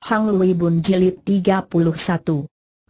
Hang Lui Bun Jilid 31.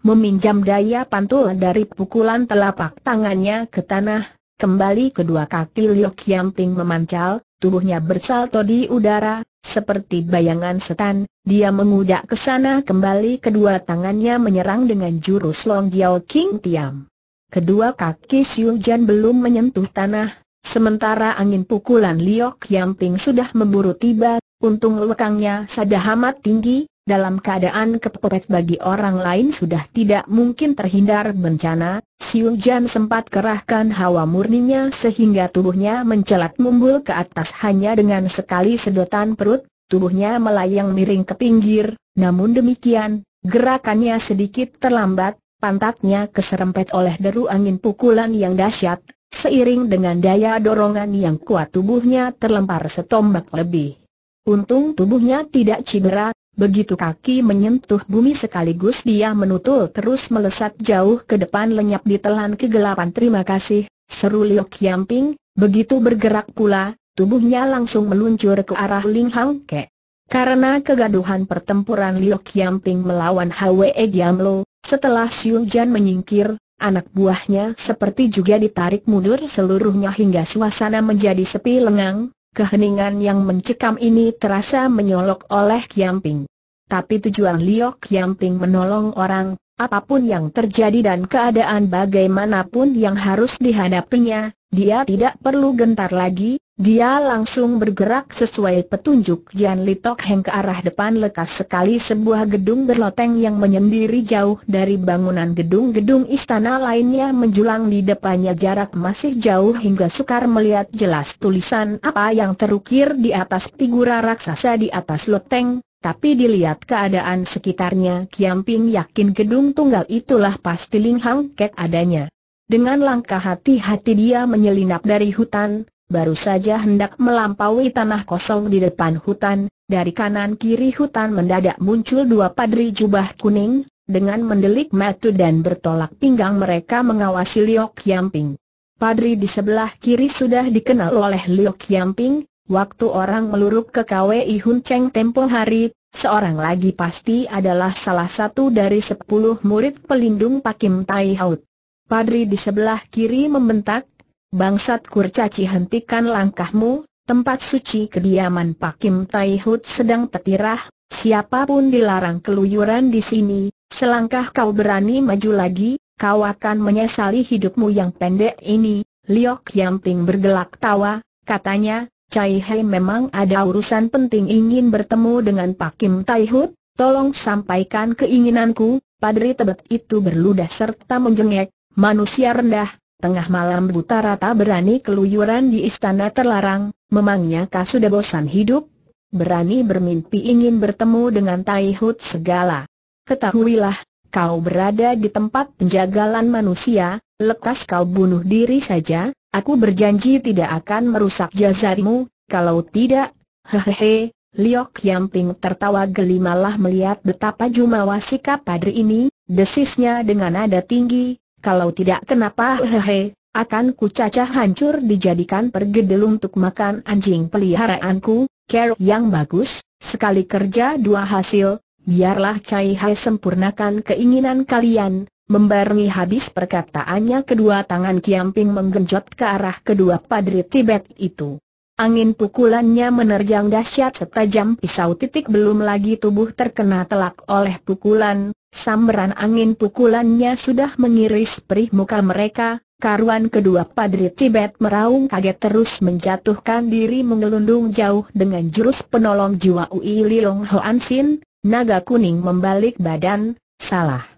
Meminjam daya pantul dari pukulan telapak tangannya ke tanah, kembali kedua kaki Liu Kiamping memancal, tubuhnya bersalto di udara, seperti bayangan setan, dia mengudak ke sana kembali kedua tangannya menyerang dengan jurus Long Jiao King Tiam. Kedua kaki Xiu Jan belum menyentuh tanah, sementara angin pukulan Liu Kiamping sudah memburu tiba, untung lekangnya sadah amat tinggi, dalam keadaan kepepet bagi orang lain sudah tidak mungkin terhindar bencana, Siu Jan sempat kerahkan hawa murninya sehingga tubuhnya mencelat mumbul ke atas hanya dengan sekali sedotan perut, tubuhnya melayang miring ke pinggir, namun demikian, gerakannya sedikit terlambat, pantatnya keserempet oleh deru angin pukulan yang dahsyat, seiring dengan daya dorongan yang kuat tubuhnya terlempar setombak lebih. Untung tubuhnya tidak cedera, Begitu kaki menyentuh bumi sekaligus dia menutul terus melesat jauh ke depan lenyap ditelan kegelapan terima kasih, seru Liok Yamping, begitu bergerak pula, tubuhnya langsung meluncur ke arah Ling Hang Ke. Karena kegaduhan pertempuran Liok Yamping melawan Hwe Giamlo, setelah Xiu Jan menyingkir, anak buahnya seperti juga ditarik mundur seluruhnya hingga suasana menjadi sepi lengang, keheningan yang mencekam ini terasa menyolok oleh Kiamping. Tapi tujuan Liok Yamping menolong orang, apapun yang terjadi dan keadaan bagaimanapun yang harus dihadapinya, dia tidak perlu gentar lagi, dia langsung bergerak sesuai petunjuk Yan Litok Heng ke arah depan lekas sekali sebuah gedung berloteng yang menyendiri jauh dari bangunan gedung-gedung istana lainnya menjulang di depannya jarak masih jauh hingga sukar melihat jelas tulisan apa yang terukir di atas figura raksasa di atas loteng, tapi dilihat keadaan sekitarnya Kiamping yakin gedung tunggal itulah pasti Ling Hang Ket adanya. Dengan langkah hati-hati dia menyelinap dari hutan, baru saja hendak melampaui tanah kosong di depan hutan, dari kanan kiri hutan mendadak muncul dua padri jubah kuning, dengan mendelik mata dan bertolak pinggang mereka mengawasi Liok Qiangping. Padri di sebelah kiri sudah dikenal oleh Liok Qiangping. Waktu orang meluruk ke KWI Hun Cheng tempo hari, seorang lagi pasti adalah salah satu dari sepuluh murid pelindung Pakim Tai Haut. Padri di sebelah kiri membentak, Bangsat kurcaci hentikan langkahmu, tempat suci kediaman Pakim Tai Haut sedang tertirah, siapapun dilarang keluyuran di sini, selangkah kau berani maju lagi, kau akan menyesali hidupmu yang pendek ini. Liok Yamping bergelak tawa, katanya, Cai Hei memang ada urusan penting ingin bertemu dengan Pak Kim Tai Hut, tolong sampaikan keinginanku, padri tebet itu berludah serta menjengek, manusia rendah, tengah malam buta rata berani keluyuran di istana terlarang, memangnya kau sudah bosan hidup? Berani bermimpi ingin bertemu dengan Tai Hut segala. Ketahuilah, kau berada di tempat penjagalan manusia, lekas kau bunuh diri saja, Aku berjanji tidak akan merusak jazarimu, kalau tidak, hehehe, Liok Yang Yamping tertawa geli malah melihat betapa jumawa sikap padri ini, desisnya dengan nada tinggi, kalau tidak kenapa hehehe, akan kucacah hancur dijadikan pergedel untuk makan anjing peliharaanku, care yang bagus, sekali kerja dua hasil, biarlah Cai Hai sempurnakan keinginan kalian, Membarengi habis perkataannya kedua tangan Kiamping menggenjot ke arah kedua padri Tibet itu. Angin pukulannya menerjang dahsyat setajam pisau titik belum lagi tubuh terkena telak oleh pukulan, Samberan angin pukulannya sudah mengiris perih muka mereka, karuan kedua padri Tibet meraung kaget terus menjatuhkan diri mengelundung jauh dengan jurus penolong jiwa Ui Lilong Hoan Sin, naga kuning membalik badan, salah.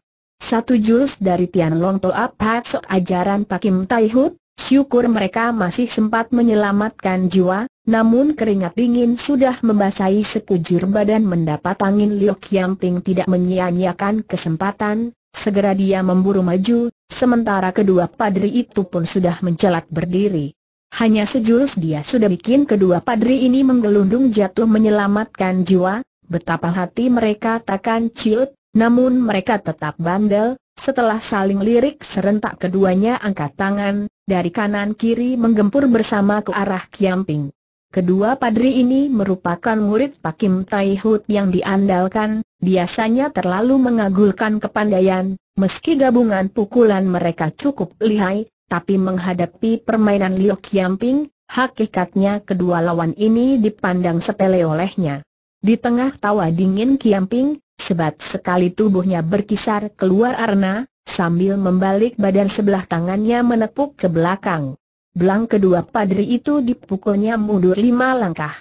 Satu jurus dari Tian Long Toa Sok ajaran Pakim Tai Hut, syukur mereka masih sempat menyelamatkan jiwa, namun keringat dingin sudah membasahi sekujur badan mendapat angin Liuk Yang Ting tidak menyia-nyiakan kesempatan, segera dia memburu maju, sementara kedua padri itu pun sudah mencelat berdiri. Hanya sejurus dia sudah bikin kedua padri ini menggelundung jatuh menyelamatkan jiwa, betapa hati mereka takkan ciut, namun mereka tetap bandel, setelah saling lirik serentak keduanya angkat tangan, dari kanan kiri menggempur bersama ke arah Kiamping. Kedua padri ini merupakan murid Pakim Tai yang diandalkan, biasanya terlalu mengagulkan kepandaian, meski gabungan pukulan mereka cukup lihai, tapi menghadapi permainan Liu Kiamping, hakikatnya kedua lawan ini dipandang sepele olehnya. Di tengah tawa dingin Kiamping, Sebab sekali tubuhnya berkisar keluar arena, sambil membalik badan sebelah tangannya menepuk ke belakang. Belang kedua padri itu dipukulnya mundur lima langkah.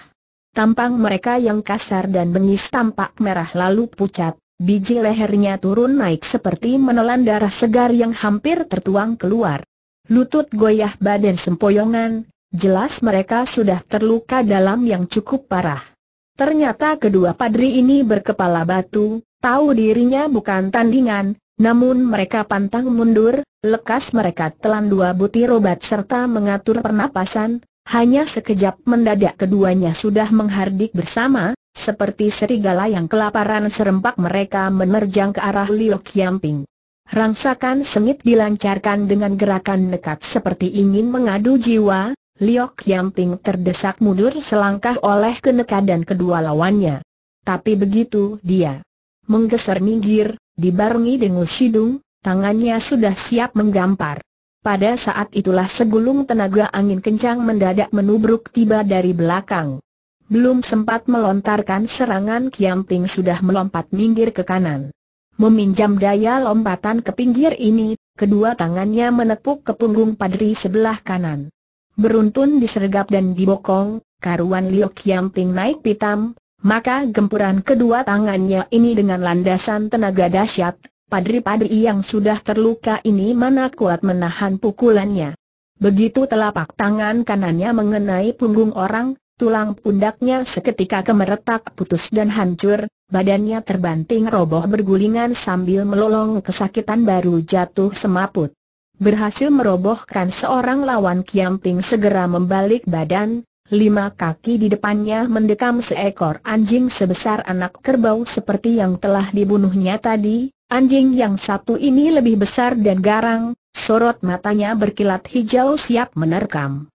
Tampang mereka yang kasar dan bengis tampak merah lalu pucat, biji lehernya turun naik seperti menelan darah segar yang hampir tertuang keluar. Lutut goyah badan sempoyongan, jelas mereka sudah terluka dalam yang cukup parah. Ternyata kedua padri ini berkepala batu, tahu dirinya bukan tandingan, namun mereka pantang mundur, lekas mereka telan dua butir obat serta mengatur pernapasan, hanya sekejap mendadak keduanya sudah menghardik bersama, seperti serigala yang kelaparan serempak mereka menerjang ke arah Liu Qiangping. Rangsakan sengit dilancarkan dengan gerakan nekat seperti ingin mengadu jiwa, Liok Yamping terdesak mundur selangkah oleh keneka dan kedua lawannya. Tapi begitu dia menggeser minggir, dibarengi dengan sidung, tangannya sudah siap menggampar. Pada saat itulah segulung tenaga angin kencang mendadak menubruk tiba dari belakang. Belum sempat melontarkan serangan Kiamping sudah melompat minggir ke kanan. Meminjam daya lompatan ke pinggir ini, kedua tangannya menepuk ke punggung padri sebelah kanan beruntun disergap dan dibokong, karuan Liok Liu Qiangping naik pitam, maka gempuran kedua tangannya ini dengan landasan tenaga dahsyat, padri-padri yang sudah terluka ini mana kuat menahan pukulannya. Begitu telapak tangan kanannya mengenai punggung orang, tulang pundaknya seketika kemeretak putus dan hancur, badannya terbanting roboh bergulingan sambil melolong kesakitan baru jatuh semaput berhasil merobohkan seorang lawan Kiamping segera membalik badan, lima kaki di depannya mendekam seekor anjing sebesar anak kerbau seperti yang telah dibunuhnya tadi, anjing yang satu ini lebih besar dan garang, sorot matanya berkilat hijau siap menerkam.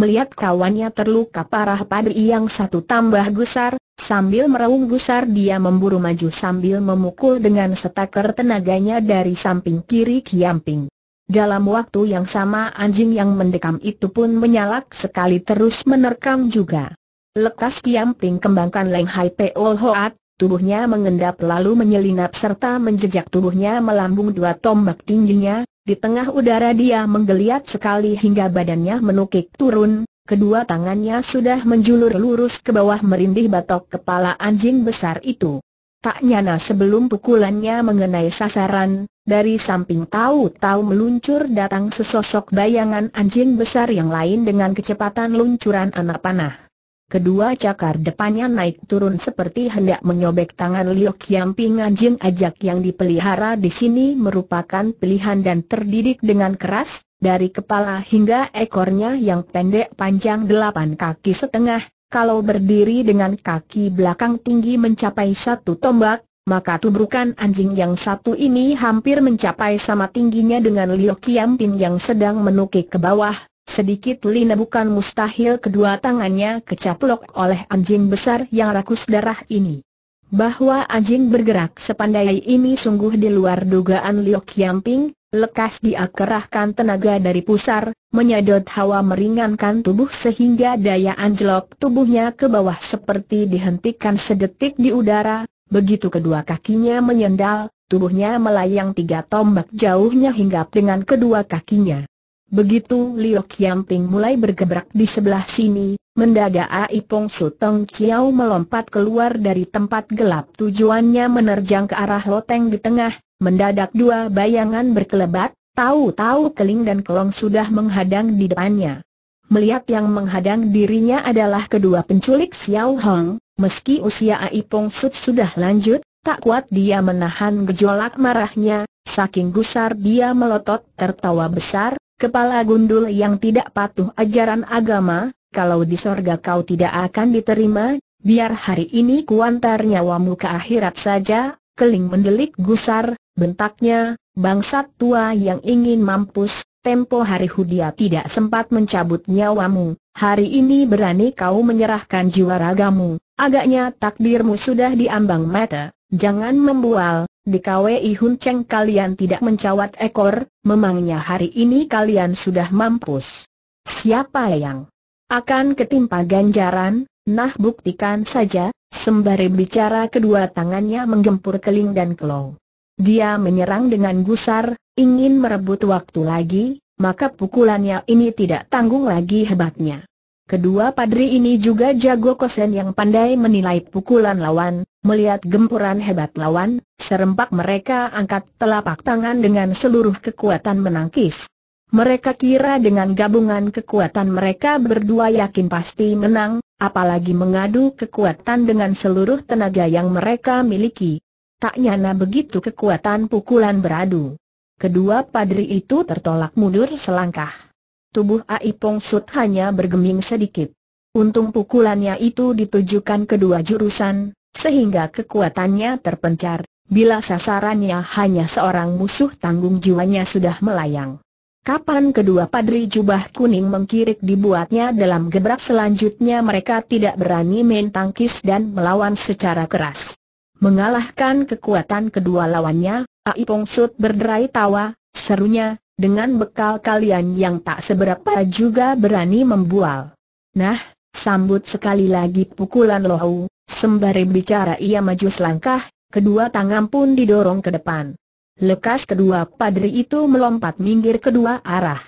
Melihat kawannya terluka parah padri yang satu tambah gusar, sambil meraung gusar dia memburu maju sambil memukul dengan setaker tenaganya dari samping kiri Kiamping. Dalam waktu yang sama anjing yang mendekam itu pun menyalak sekali terus menerkam juga. Lekas Kiamping kembangkan Leng Hai Peo oh Hoat, tubuhnya mengendap lalu menyelinap serta menjejak tubuhnya melambung dua tombak tingginya, di tengah udara dia menggeliat sekali hingga badannya menukik turun, kedua tangannya sudah menjulur lurus ke bawah merindih batok kepala anjing besar itu. Tak nyana sebelum pukulannya mengenai sasaran, dari samping tahu-tahu meluncur datang sesosok bayangan anjing besar yang lain dengan kecepatan luncuran anak panah. Kedua cakar depannya naik turun seperti hendak menyobek tangan Liok yang ping anjing ajak yang dipelihara di sini merupakan pilihan dan terdidik dengan keras, dari kepala hingga ekornya yang pendek panjang delapan kaki setengah, kalau berdiri dengan kaki belakang tinggi mencapai satu tombak, maka tubrukan anjing yang satu ini hampir mencapai sama tingginya dengan Liu Kiampin yang sedang menukik ke bawah, sedikit lina bukan mustahil kedua tangannya kecaplok oleh anjing besar yang rakus darah ini. Bahwa anjing bergerak sepandai ini sungguh di luar dugaan Liu Kiamping, lekas dia kerahkan tenaga dari pusar, menyedot hawa meringankan tubuh sehingga daya anjlok tubuhnya ke bawah seperti dihentikan sedetik di udara, Begitu kedua kakinya menyendal, tubuhnya melayang tiga tombak jauhnya hinggap dengan kedua kakinya. Begitu Liu Qianping mulai bergebrak di sebelah sini, mendadak Aipong Sutong Chiao melompat keluar dari tempat gelap tujuannya menerjang ke arah loteng di tengah, mendadak dua bayangan berkelebat, tahu-tahu Keling dan Kelong sudah menghadang di depannya. Melihat yang menghadang dirinya adalah kedua penculik Xiao Hong, Meski usia Aipong Sut sudah lanjut, tak kuat dia menahan gejolak marahnya, saking gusar dia melotot tertawa besar, kepala gundul yang tidak patuh ajaran agama, kalau di sorga kau tidak akan diterima, biar hari ini kuantar nyawamu ke akhirat saja, keling mendelik gusar, bentaknya, bangsat tua yang ingin mampus, tempo hari Hudia tidak sempat mencabut nyawamu, hari ini berani kau menyerahkan jiwa ragamu, Agaknya takdirmu sudah diambang mata, jangan membual, di KWI Hun Cheng kalian tidak mencawat ekor, memangnya hari ini kalian sudah mampus. Siapa yang akan ketimpa ganjaran? Nah buktikan saja, sembari bicara kedua tangannya menggempur keling dan kelong. Dia menyerang dengan gusar, ingin merebut waktu lagi, maka pukulannya ini tidak tanggung lagi hebatnya. Kedua padri ini juga jago kosen yang pandai menilai pukulan lawan, melihat gempuran hebat lawan, serempak mereka angkat telapak tangan dengan seluruh kekuatan menangkis. Mereka kira dengan gabungan kekuatan mereka berdua yakin pasti menang, apalagi mengadu kekuatan dengan seluruh tenaga yang mereka miliki. Tak nyana begitu kekuatan pukulan beradu. Kedua padri itu tertolak mundur selangkah tubuh Ai Pong Sut hanya bergeming sedikit. Untung pukulannya itu ditujukan kedua jurusan, sehingga kekuatannya terpencar, bila sasarannya hanya seorang musuh tanggung jiwanya sudah melayang. Kapan kedua padri jubah kuning mengkirik dibuatnya dalam gebrak selanjutnya mereka tidak berani main tangkis dan melawan secara keras. Mengalahkan kekuatan kedua lawannya, Ai Pong berderai tawa, serunya, dengan bekal kalian yang tak seberapa juga berani membual. Nah, sambut sekali lagi pukulan Lohu, sembari bicara ia maju selangkah, kedua tangan pun didorong ke depan. Lekas kedua padri itu melompat minggir kedua arah.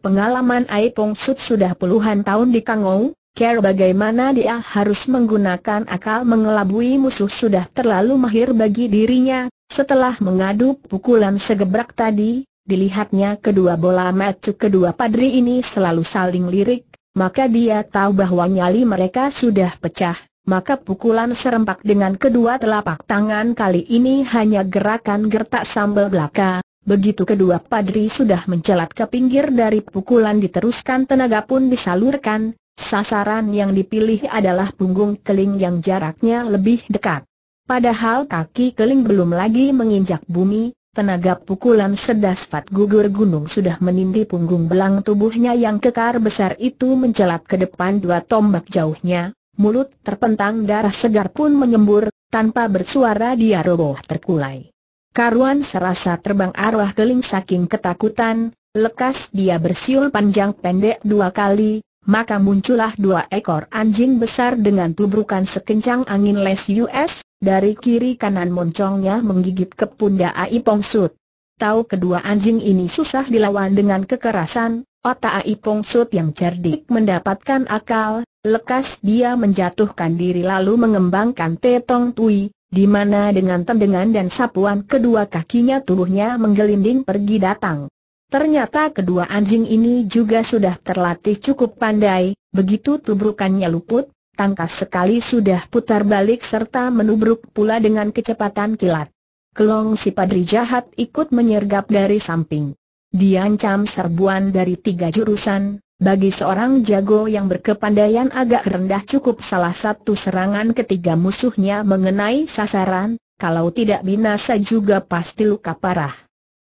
Pengalaman Ai Pong sudah puluhan tahun di Kangou, care bagaimana dia harus menggunakan akal mengelabui musuh sudah terlalu mahir bagi dirinya, setelah mengadu pukulan segebrak tadi, dilihatnya kedua bola mata kedua padri ini selalu saling lirik, maka dia tahu bahwa nyali mereka sudah pecah, maka pukulan serempak dengan kedua telapak tangan kali ini hanya gerakan gertak sambal belaka. Begitu kedua padri sudah mencelat ke pinggir dari pukulan diteruskan tenaga pun disalurkan, sasaran yang dipilih adalah punggung keling yang jaraknya lebih dekat. Padahal kaki keling belum lagi menginjak bumi, Tenaga pukulan sedaspat gugur gunung sudah menindi punggung belang tubuhnya yang kekar besar itu mencelat ke depan dua tombak jauhnya, mulut terpentang darah segar pun menyembur, tanpa bersuara dia roboh terkulai. Karuan serasa terbang arwah keling saking ketakutan, lekas dia bersiul panjang pendek dua kali, maka muncullah dua ekor anjing besar dengan tubrukan sekencang angin les US, dari kiri kanan moncongnya menggigit ke pundak Ai Pong Sut. Tahu kedua anjing ini susah dilawan dengan kekerasan, otak Ai Pong Sut yang cerdik mendapatkan akal, lekas dia menjatuhkan diri lalu mengembangkan tetong tui, di mana dengan tendangan dan sapuan kedua kakinya tubuhnya menggelinding pergi datang. Ternyata kedua anjing ini juga sudah terlatih cukup pandai, begitu tubrukannya luput, tangkas sekali sudah putar balik serta menubruk pula dengan kecepatan kilat. Kelong si padri jahat ikut menyergap dari samping. Diancam serbuan dari tiga jurusan, bagi seorang jago yang berkepandaian agak rendah cukup salah satu serangan ketiga musuhnya mengenai sasaran, kalau tidak binasa juga pasti luka parah.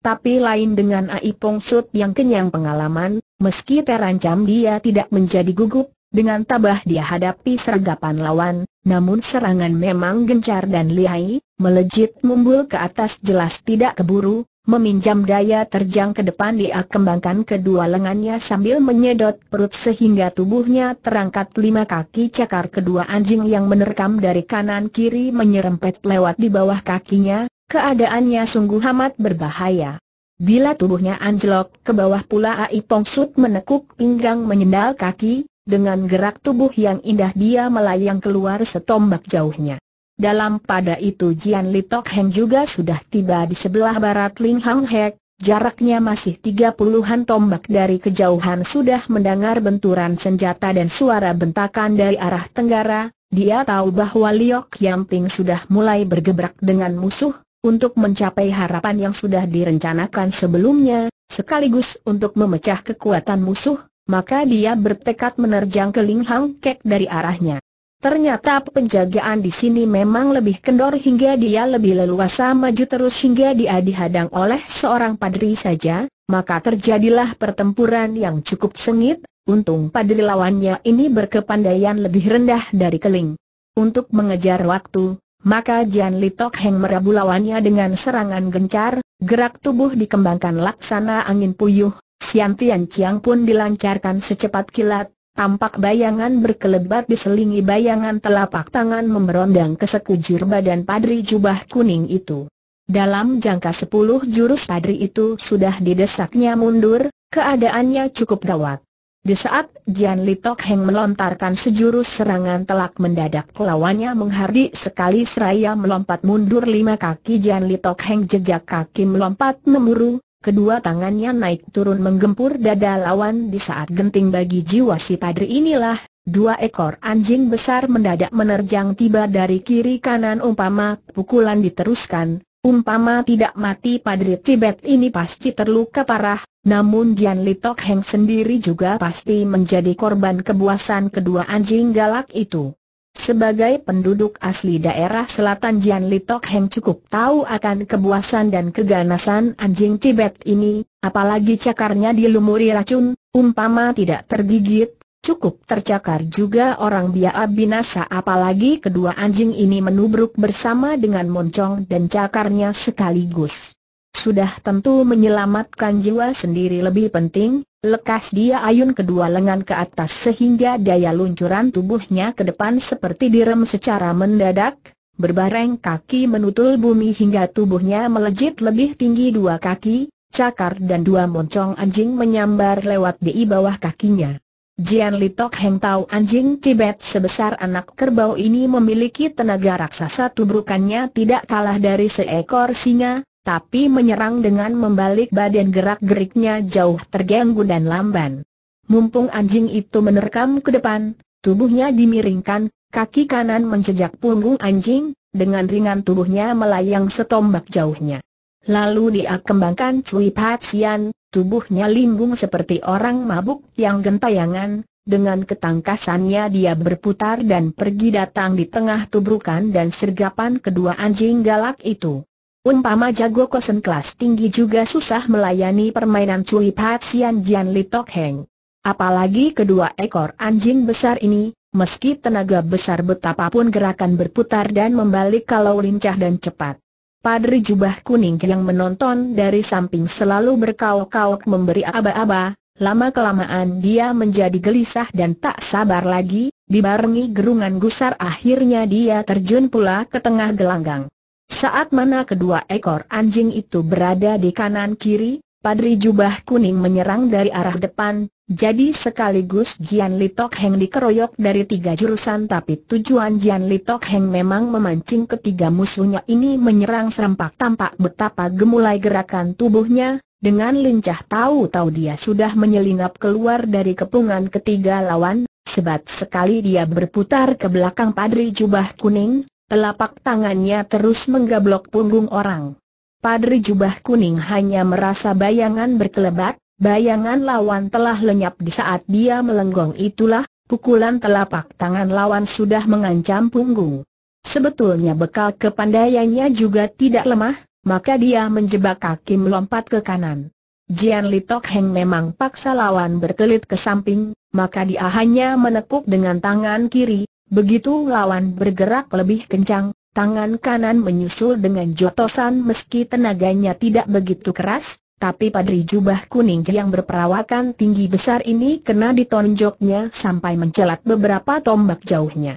Tapi lain dengan Aipong Sud yang kenyang pengalaman, meski terancam dia tidak menjadi gugup, dengan tabah dia hadapi sergapan lawan, namun serangan memang gencar dan lihai, melejit mumbul ke atas jelas tidak keburu, meminjam daya terjang ke depan dia kembangkan kedua lengannya sambil menyedot perut sehingga tubuhnya terangkat lima kaki cakar kedua anjing yang menerkam dari kanan kiri menyerempet lewat di bawah kakinya, keadaannya sungguh amat berbahaya. Bila tubuhnya anjlok ke bawah pula Ai Pong Sud menekuk pinggang menyendal kaki, dengan gerak tubuh yang indah dia melayang keluar setombak jauhnya. Dalam pada itu Jian Li Tok Heng juga sudah tiba di sebelah barat Ling Hang Hek, jaraknya masih tiga puluhan tombak dari kejauhan sudah mendengar benturan senjata dan suara bentakan dari arah tenggara, dia tahu bahwa Liok Yang Ting sudah mulai bergebrak dengan musuh, untuk mencapai harapan yang sudah direncanakan sebelumnya, sekaligus untuk memecah kekuatan musuh, maka dia bertekad menerjang ke Ling Hang Kek dari arahnya. Ternyata penjagaan di sini memang lebih kendor hingga dia lebih leluasa maju terus hingga dia dihadang oleh seorang padri saja, maka terjadilah pertempuran yang cukup sengit, untung padri lawannya ini berkepandaian lebih rendah dari keling. Untuk mengejar waktu, maka Jian Litok Heng merabu lawannya dengan serangan gencar, gerak tubuh dikembangkan laksana angin puyuh, Sian Tian Chiang pun dilancarkan secepat kilat, tampak bayangan berkelebat diselingi bayangan telapak tangan memberondang ke sekujur badan padri jubah kuning itu. Dalam jangka sepuluh jurus padri itu sudah didesaknya mundur, keadaannya cukup gawat. Di saat Jian Li Tok Heng melontarkan sejurus serangan telak mendadak lawannya menghardik sekali seraya melompat mundur lima kaki Jian Li Tok Heng jejak kaki melompat memburu, Kedua tangannya naik turun menggempur dada lawan di saat genting bagi jiwa si padri inilah, dua ekor anjing besar mendadak menerjang tiba dari kiri kanan umpama pukulan diteruskan, umpama tidak mati padri Tibet ini pasti terluka parah, namun Jian Li Tok Heng sendiri juga pasti menjadi korban kebuasan kedua anjing galak itu. Sebagai penduduk asli daerah selatan Jian Li Heng cukup tahu akan kebuasan dan keganasan anjing Tibet ini, apalagi cakarnya dilumuri racun, umpama tidak tergigit, Cukup tercakar juga orang biasa binasa apalagi kedua anjing ini menubruk bersama dengan moncong dan cakarnya sekaligus. Sudah tentu menyelamatkan jiwa sendiri lebih penting, lekas dia ayun kedua lengan ke atas sehingga daya luncuran tubuhnya ke depan seperti direm secara mendadak, berbareng kaki menutul bumi hingga tubuhnya melejit lebih tinggi dua kaki, cakar dan dua moncong anjing menyambar lewat di bawah kakinya. Jian Li Tok Heng tahu anjing Tibet sebesar anak kerbau ini memiliki tenaga raksasa tubrukannya tidak kalah dari seekor singa, tapi menyerang dengan membalik badan gerak-geriknya jauh terganggu dan lamban. Mumpung anjing itu menerkam ke depan, tubuhnya dimiringkan, kaki kanan menjejak punggung anjing, dengan ringan tubuhnya melayang setombak jauhnya. Lalu dia kembangkan Cui Patsian, tubuhnya limbung seperti orang mabuk yang gentayangan, dengan ketangkasannya dia berputar dan pergi datang di tengah tubrukan dan sergapan kedua anjing galak itu. Umpama jago kosen kelas tinggi juga susah melayani permainan Cui Patsian Jian Li Tok Heng. Apalagi kedua ekor anjing besar ini, meski tenaga besar betapapun gerakan berputar dan membalik kalau lincah dan cepat. Padri jubah kuning yang menonton dari samping selalu berkauk kauk memberi aba-aba, lama-kelamaan dia menjadi gelisah dan tak sabar lagi, dibarengi gerungan gusar akhirnya dia terjun pula ke tengah gelanggang. Saat mana kedua ekor anjing itu berada di kanan kiri, Padri Jubah Kuning menyerang dari arah depan, jadi sekaligus Jian Litok Heng dikeroyok dari tiga jurusan tapi tujuan Jian Litok Heng memang memancing ketiga musuhnya ini menyerang serempak tampak betapa gemulai gerakan tubuhnya, dengan lincah tahu-tahu dia sudah menyelinap keluar dari kepungan ketiga lawan, sebat sekali dia berputar ke belakang Padri Jubah Kuning, Telapak tangannya terus menggablok punggung orang. Padri jubah kuning hanya merasa bayangan berkelebat, bayangan lawan telah lenyap di saat dia melenggong itulah, pukulan telapak tangan lawan sudah mengancam punggung. Sebetulnya bekal kepandaiannya juga tidak lemah, maka dia menjebak kaki melompat ke kanan. Jian Li Tok Heng memang paksa lawan berkelit ke samping, maka dia hanya menekuk dengan tangan kiri, Begitu lawan bergerak lebih kencang, tangan kanan menyusul dengan jotosan meski tenaganya tidak begitu keras, tapi padri jubah kuning yang berperawakan tinggi besar ini kena ditonjoknya sampai mencelat beberapa tombak jauhnya.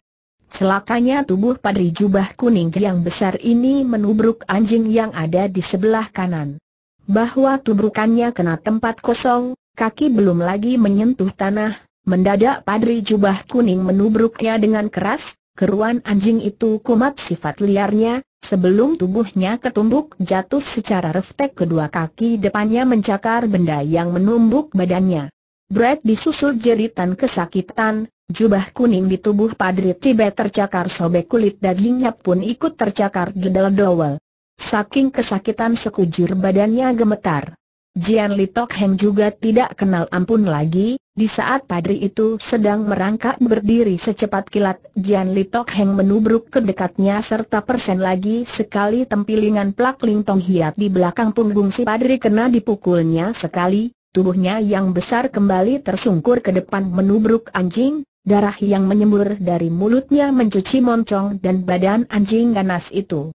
Selakanya tubuh padri jubah kuning yang besar ini menubruk anjing yang ada di sebelah kanan. Bahwa tubrukannya kena tempat kosong, kaki belum lagi menyentuh tanah, Mendadak padri jubah kuning menubruknya dengan keras, keruan anjing itu kumat sifat liarnya, sebelum tubuhnya ketumbuk jatuh secara refleks kedua kaki depannya mencakar benda yang menumbuk badannya. Brad disusul jeritan kesakitan, jubah kuning di tubuh padri tiba tercakar sobek kulit dagingnya pun ikut tercakar gedel dowel. Saking kesakitan sekujur badannya gemetar. Jian Tok Heng juga tidak kenal ampun lagi, di saat padri itu sedang merangkak berdiri secepat kilat, Jian Li Tok Heng menubruk ke dekatnya serta persen lagi sekali tempilingan plak lingtong hiat di belakang punggung si padri kena dipukulnya sekali, tubuhnya yang besar kembali tersungkur ke depan menubruk anjing, darah yang menyembur dari mulutnya mencuci moncong dan badan anjing ganas itu.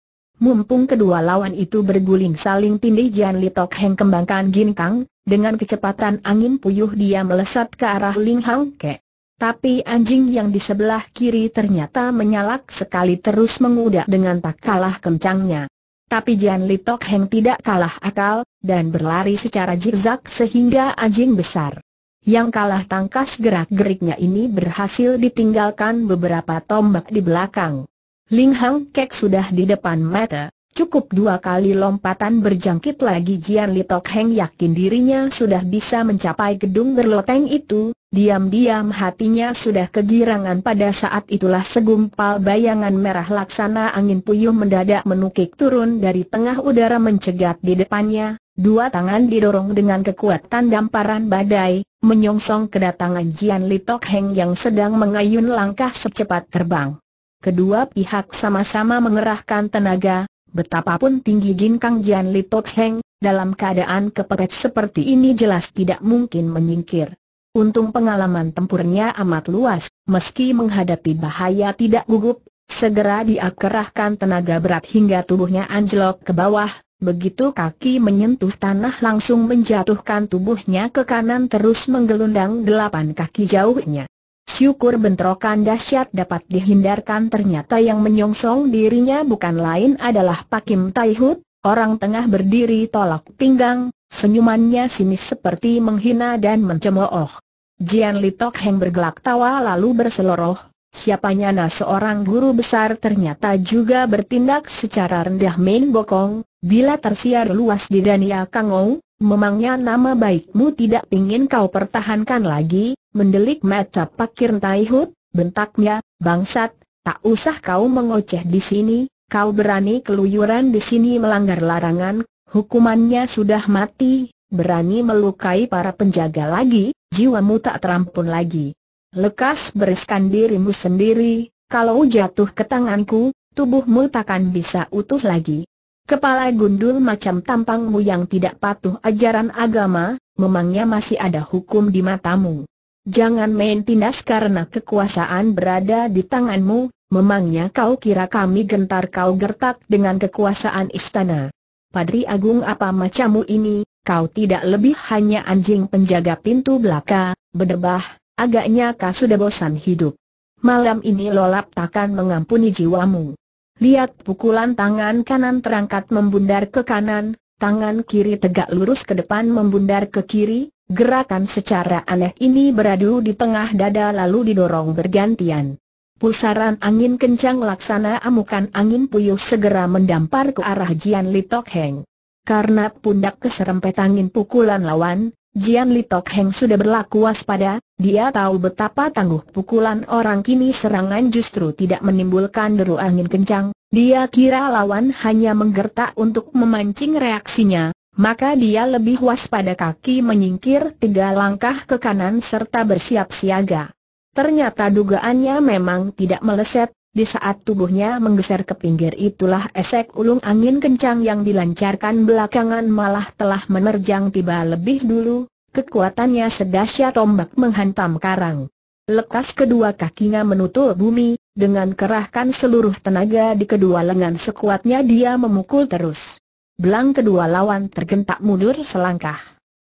Mumpung kedua lawan itu berguling saling pindih Jian Li Tok Heng kembangkan ginkang, dengan kecepatan angin puyuh dia melesat ke arah Ling Hang Ke. Tapi anjing yang di sebelah kiri ternyata menyalak sekali terus mengudak dengan tak kalah kencangnya. Tapi Jian Li Tok Heng tidak kalah akal, dan berlari secara zigzag sehingga anjing besar. Yang kalah tangkas gerak-geriknya ini berhasil ditinggalkan beberapa tombak di belakang. Ling Hang Kek sudah di depan mata. Cukup dua kali lompatan berjangkit lagi Jian Li Tok Heng yakin dirinya sudah bisa mencapai gedung berloteng itu, diam-diam hatinya sudah kegirangan pada saat itulah segumpal bayangan merah laksana angin puyuh mendadak menukik turun dari tengah udara mencegat di depannya, dua tangan didorong dengan kekuatan damparan badai, menyongsong kedatangan Jian Li Tok Heng yang sedang mengayun langkah secepat terbang kedua pihak sama-sama mengerahkan tenaga, betapapun tinggi ginkang Jian Li Tot Heng, dalam keadaan kepepet seperti ini jelas tidak mungkin menyingkir. Untung pengalaman tempurnya amat luas, meski menghadapi bahaya tidak gugup, segera dia kerahkan tenaga berat hingga tubuhnya anjlok ke bawah, Begitu kaki menyentuh tanah langsung menjatuhkan tubuhnya ke kanan terus menggelundang delapan kaki jauhnya. Syukur bentrokan dahsyat dapat dihindarkan ternyata yang menyongsong dirinya bukan lain adalah Pakim Taihut, orang tengah berdiri tolak pinggang, senyumannya sinis seperti menghina dan mencemooh. Jian Litok Heng bergelak tawa lalu berseloroh, siapanya nah seorang guru besar ternyata juga bertindak secara rendah main bokong, bila tersiar luas di Dania Kangou, Memangnya nama baikmu tidak ingin kau pertahankan lagi, mendelik mata pakir Taihut, bentaknya, bangsat, tak usah kau mengoceh di sini, kau berani keluyuran di sini melanggar larangan, hukumannya sudah mati, berani melukai para penjaga lagi, jiwamu tak terampun lagi. Lekas beriskan dirimu sendiri, kalau jatuh ke tanganku, tubuhmu takkan bisa utuh lagi. Kepala gundul macam tampangmu yang tidak patuh ajaran agama, memangnya masih ada hukum di matamu. Jangan main tindas karena kekuasaan berada di tanganmu, memangnya kau kira kami gentar kau gertak dengan kekuasaan istana. Padri Agung apa macammu ini, kau tidak lebih hanya anjing penjaga pintu belaka, berdebah, agaknya kau sudah bosan hidup. Malam ini lolap takkan mengampuni jiwamu. Lihat pukulan tangan kanan terangkat membundar ke kanan, tangan kiri tegak lurus ke depan membundar ke kiri, gerakan secara aneh ini beradu di tengah dada lalu didorong bergantian. Pusaran angin kencang laksana amukan angin puyuh segera mendampar ke arah Jian Li Tok Heng. Karena pundak keserempet angin pukulan lawan, Jian Li Tok Heng sudah berlaku waspada, dia tahu betapa tangguh pukulan orang kini serangan justru tidak menimbulkan deru angin kencang, dia kira lawan hanya menggertak untuk memancing reaksinya, maka dia lebih waspada kaki menyingkir tiga langkah ke kanan serta bersiap siaga. Ternyata dugaannya memang tidak meleset, di saat tubuhnya menggeser ke pinggir itulah esek ulung angin kencang yang dilancarkan belakangan malah telah menerjang tiba lebih dulu, kekuatannya sedahsyat tombak menghantam karang. Lekas kedua kakinya menutup bumi, dengan kerahkan seluruh tenaga di kedua lengan sekuatnya dia memukul terus. Belang kedua lawan tergentak mundur selangkah.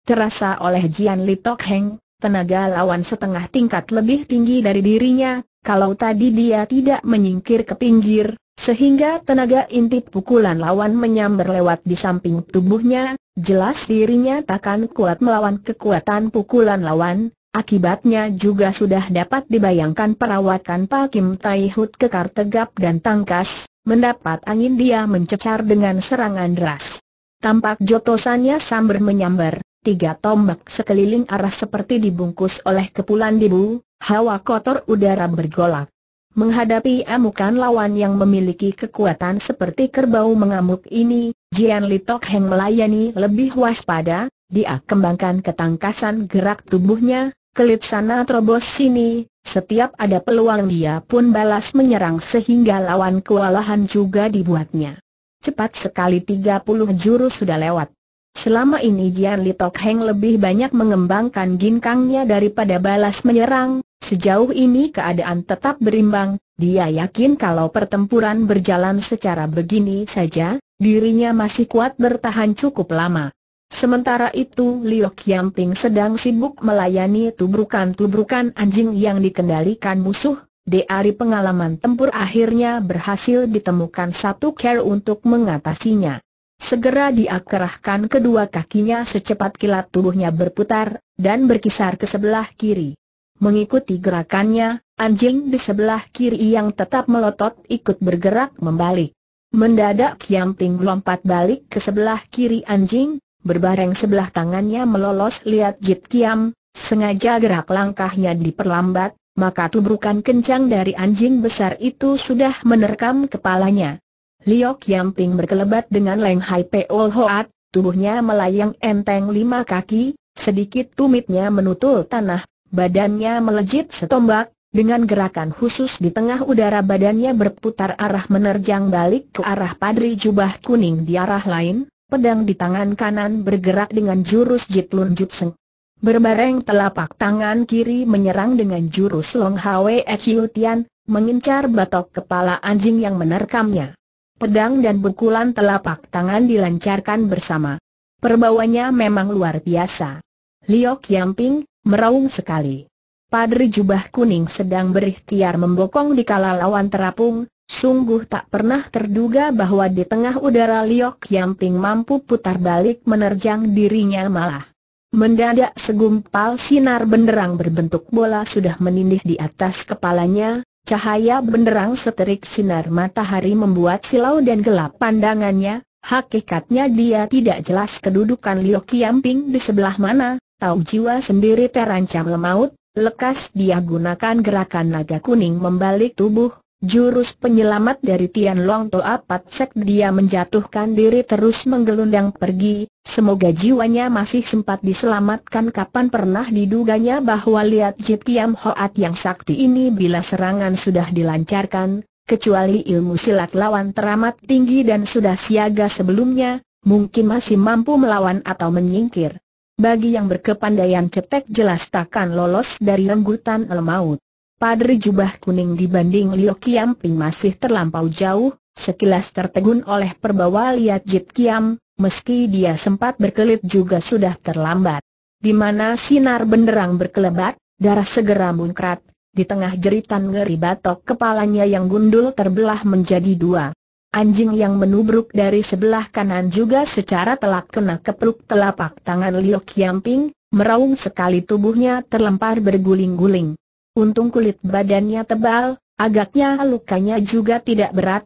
Terasa oleh Jian Li Tok Heng, tenaga lawan setengah tingkat lebih tinggi dari dirinya, kalau tadi dia tidak menyingkir ke pinggir, sehingga tenaga intip pukulan lawan menyambar lewat di samping tubuhnya, jelas dirinya takkan kuat melawan kekuatan pukulan lawan, akibatnya juga sudah dapat dibayangkan perawatan Pak Kim Tai Hut kekar tegap dan tangkas, mendapat angin dia mencecar dengan serangan deras. Tampak jotosannya sambar menyambar, tiga tombak sekeliling arah seperti dibungkus oleh kepulan debu, Hawa kotor udara bergolak. Menghadapi amukan lawan yang memiliki kekuatan seperti kerbau mengamuk ini, Jian Li Tok Heng melayani lebih waspada, dia kembangkan ketangkasan gerak tubuhnya, kelip sana terobos sini, setiap ada peluang dia pun balas menyerang sehingga lawan kewalahan juga dibuatnya. Cepat sekali 30 jurus sudah lewat. Selama ini Jian Li Tok Heng lebih banyak mengembangkan ginkangnya daripada balas menyerang, Sejauh ini keadaan tetap berimbang, dia yakin kalau pertempuran berjalan secara begini saja, dirinya masih kuat bertahan cukup lama. Sementara itu Liu Qiangping sedang sibuk melayani tubrukan-tubrukan anjing yang dikendalikan musuh, dari pengalaman tempur akhirnya berhasil ditemukan satu care untuk mengatasinya. Segera diakerahkan kedua kakinya secepat kilat tubuhnya berputar, dan berkisar ke sebelah kiri. Mengikuti gerakannya, anjing di sebelah kiri yang tetap melotot ikut bergerak membalik. Mendadak Kiam melompat balik ke sebelah kiri anjing, berbareng sebelah tangannya melolos lihat Jit Kiam, sengaja gerak langkahnya diperlambat, maka tubrukan kencang dari anjing besar itu sudah menerkam kepalanya. Liok Yamping berkelebat dengan Leng Hai Peol Hoat, tubuhnya melayang enteng lima kaki, sedikit tumitnya menutul tanah, Badannya melejit setombak, dengan gerakan khusus di tengah udara badannya berputar arah menerjang balik ke arah padri jubah kuning di arah lain, pedang di tangan kanan bergerak dengan jurus Jitlun Jutseng. Berbareng telapak tangan kiri menyerang dengan jurus Long hawe ekiutian, mengincar batok kepala anjing yang menerkamnya. Pedang dan bukulan telapak tangan dilancarkan bersama. Perbawanya memang luar biasa. Liok Yamping, meraung sekali. Padri jubah kuning sedang berikhtiar membokong di kala lawan terapung, sungguh tak pernah terduga bahwa di tengah udara Liok Yamping mampu putar balik menerjang dirinya malah. Mendadak segumpal sinar benderang berbentuk bola sudah menindih di atas kepalanya, cahaya benderang seterik sinar matahari membuat silau dan gelap pandangannya, hakikatnya dia tidak jelas kedudukan Liok Yamping di sebelah mana, Tahu jiwa sendiri terancam lemaut, lekas dia gunakan gerakan naga kuning membalik tubuh, jurus penyelamat dari Tian Long Toa Pat Sek dia menjatuhkan diri terus menggelundang pergi, semoga jiwanya masih sempat diselamatkan kapan pernah diduganya bahwa lihat Jit Kiam Hoat yang sakti ini bila serangan sudah dilancarkan, kecuali ilmu silat lawan teramat tinggi dan sudah siaga sebelumnya, mungkin masih mampu melawan atau menyingkir bagi yang berkepandaian cetek jelas takkan lolos dari lenggutan lemaut. Padri jubah kuning dibanding Liu ping masih terlampau jauh, sekilas tertegun oleh perbawa liat Jit Kiam, meski dia sempat berkelit juga sudah terlambat. Di mana sinar benderang berkelebat, darah segera muncrat, di tengah jeritan ngeri batok kepalanya yang gundul terbelah menjadi dua. Anjing yang menubruk dari sebelah kanan juga secara telak kena kepruk telapak tangan Liu Qiangping, meraung sekali tubuhnya terlempar berguling-guling. Untung kulit badannya tebal, agaknya lukanya juga tidak berat,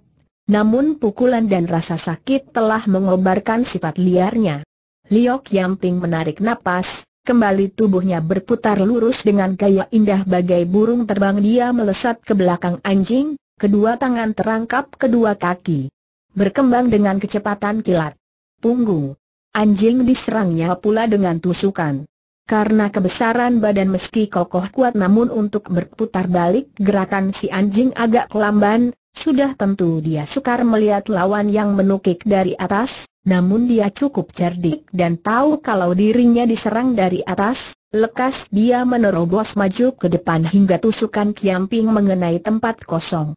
namun pukulan dan rasa sakit telah mengobarkan sifat liarnya. Liu Qiangping menarik napas, kembali tubuhnya berputar lurus dengan gaya indah bagai burung terbang dia melesat ke belakang anjing, Kedua tangan terangkap kedua kaki. Berkembang dengan kecepatan kilat. Punggung. Anjing diserangnya pula dengan tusukan. Karena kebesaran badan meski kokoh kuat namun untuk berputar balik gerakan si anjing agak kelamban. sudah tentu dia sukar melihat lawan yang menukik dari atas, namun dia cukup cerdik dan tahu kalau dirinya diserang dari atas, lekas dia menerobos maju ke depan hingga tusukan Kiamping mengenai tempat kosong.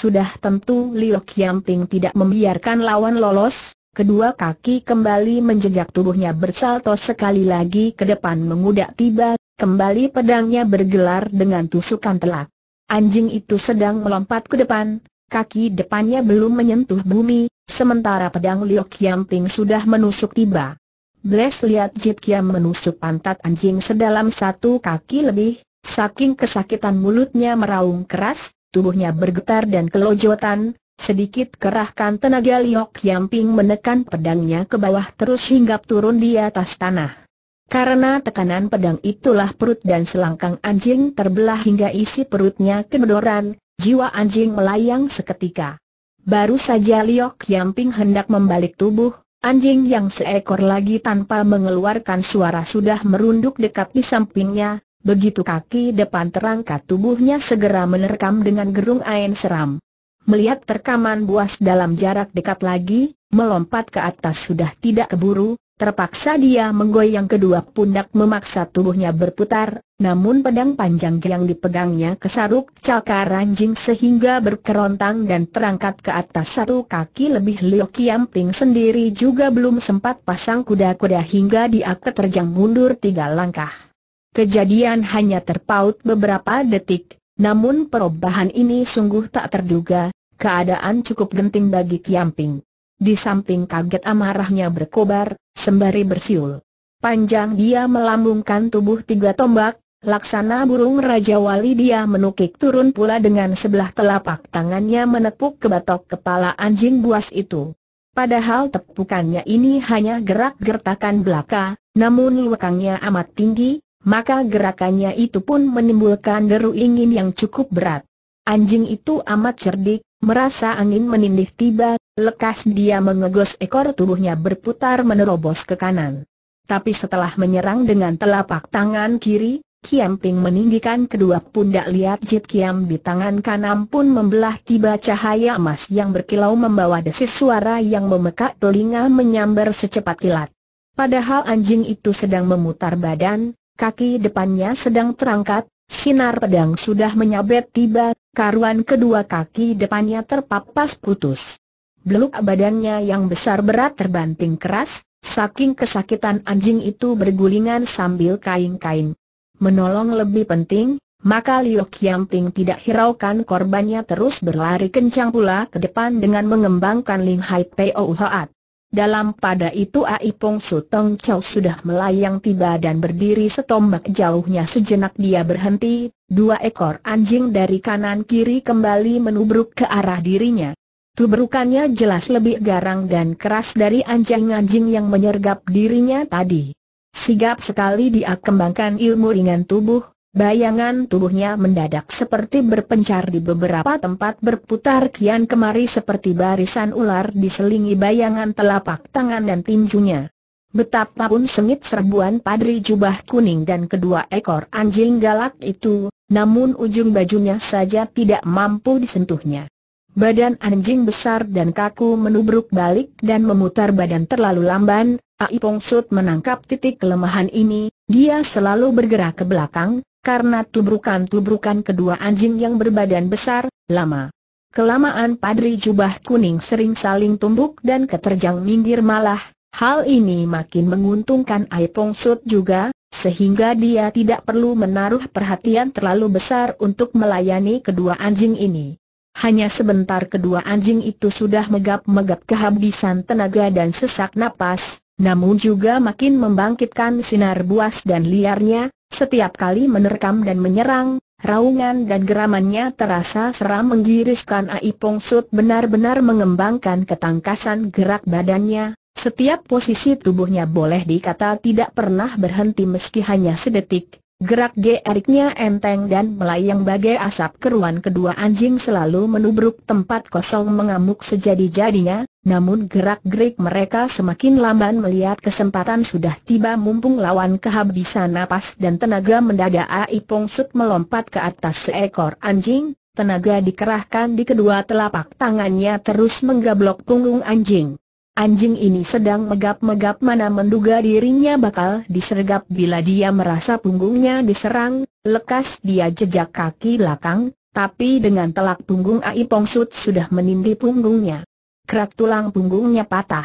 Sudah tentu Liu Qiangping tidak membiarkan lawan lolos, kedua kaki kembali menjejak tubuhnya bersalto sekali lagi ke depan mengudak tiba, kembali pedangnya bergelar dengan tusukan telak. Anjing itu sedang melompat ke depan, kaki depannya belum menyentuh bumi, sementara pedang Liu Qiangping sudah menusuk tiba. Bless lihat Jip Kiam menusuk pantat anjing sedalam satu kaki lebih, saking kesakitan mulutnya meraung keras, tubuhnya bergetar dan kelojotan, sedikit kerahkan tenaga Liok Yamping menekan pedangnya ke bawah terus hingga turun di atas tanah. Karena tekanan pedang itulah perut dan selangkang anjing terbelah hingga isi perutnya kedodoran, jiwa anjing melayang seketika. Baru saja Liok Yamping hendak membalik tubuh, anjing yang seekor lagi tanpa mengeluarkan suara sudah merunduk dekat di sampingnya, Begitu kaki depan terangkat tubuhnya segera menerkam dengan gerung ain seram. Melihat terkaman buas dalam jarak dekat lagi, melompat ke atas sudah tidak keburu, Terpaksa dia menggoyang kedua pundak memaksa tubuhnya berputar, namun pedang panjang yang dipegangnya kesaruk cakar anjing sehingga berkerontang dan terangkat ke atas satu kaki lebih Liu Ting sendiri juga belum sempat pasang kuda-kuda hingga dia keterjang mundur tiga langkah. Kejadian hanya terpaut beberapa detik, namun perubahan ini sungguh tak terduga, keadaan cukup genting bagi Kiamping. Di samping kaget amarahnya berkobar, sembari bersiul. Panjang dia melambungkan tubuh tiga tombak, laksana burung Raja Wali dia menukik turun pula dengan sebelah telapak tangannya menepuk ke batok kepala anjing buas itu. Padahal tepukannya ini hanya gerak gertakan belaka, namun lekangnya amat tinggi, maka gerakannya itu pun menimbulkan deru ingin yang cukup berat. Anjing itu amat cerdik, merasa angin menindih tiba, lekas dia mengegos ekor tubuhnya berputar menerobos ke kanan. Tapi setelah menyerang dengan telapak tangan kiri, Kiam Ping meninggikan kedua pundak lihat Jit Kiam di tangan kanan pun membelah tiba cahaya emas yang berkilau membawa desis suara yang memekak telinga menyambar secepat kilat. Padahal anjing itu sedang memutar badan, kaki depannya sedang terangkat, sinar pedang sudah menyabet tiba, karuan kedua kaki depannya terpapas putus. Beluk badannya yang besar berat terbanting keras, saking kesakitan anjing itu bergulingan sambil kain-kain. Menolong lebih penting, maka Liu Qiangping tidak hiraukan korbannya terus berlari kencang pula ke depan dengan mengembangkan Ling Hai Teo dalam pada itu Aipong Suteng Chow sudah melayang tiba dan berdiri setombak jauhnya sejenak dia berhenti, dua ekor anjing dari kanan kiri kembali menubruk ke arah dirinya. Tubrukannya jelas lebih garang dan keras dari anjing-anjing yang menyergap dirinya tadi. Sigap sekali dia kembangkan ilmu ringan tubuh, Bayangan tubuhnya mendadak seperti berpencar di beberapa tempat berputar kian kemari seperti barisan ular diselingi bayangan telapak tangan dan tinjunya. Betapapun sengit serbuan padri jubah kuning dan kedua ekor anjing galak itu, namun ujung bajunya saja tidak mampu disentuhnya. Badan anjing besar dan kaku menubruk balik dan memutar badan terlalu lamban, Ai Sud menangkap titik kelemahan ini, dia selalu bergerak ke belakang, karena tubrukan-tubrukan kedua anjing yang berbadan besar, lama. Kelamaan padri jubah kuning sering saling tumbuk dan keterjang minggir malah, hal ini makin menguntungkan Aipong Sud juga, sehingga dia tidak perlu menaruh perhatian terlalu besar untuk melayani kedua anjing ini. Hanya sebentar kedua anjing itu sudah megap-megap kehabisan tenaga dan sesak napas, namun juga makin membangkitkan sinar buas dan liarnya, setiap kali menerkam dan menyerang, raungan dan geramannya terasa seram menggiriskan Ai Pong Sut benar-benar mengembangkan ketangkasan gerak badannya, setiap posisi tubuhnya boleh dikata tidak pernah berhenti meski hanya sedetik, Gerak geriknya enteng dan melayang bagai asap keruan kedua anjing selalu menubruk tempat kosong mengamuk sejadi-jadinya, namun gerak-gerik mereka semakin lamban melihat kesempatan sudah tiba mumpung lawan kehabisan napas dan tenaga mendadak Ai Pong melompat ke atas seekor anjing, tenaga dikerahkan di kedua telapak tangannya terus menggablok punggung anjing. Anjing ini sedang megap-megap mana menduga dirinya bakal disergap bila dia merasa punggungnya diserang, lekas dia jejak kaki belakang, tapi dengan telak punggung Ai Pongsut sudah menindih punggungnya. Kerak tulang punggungnya patah.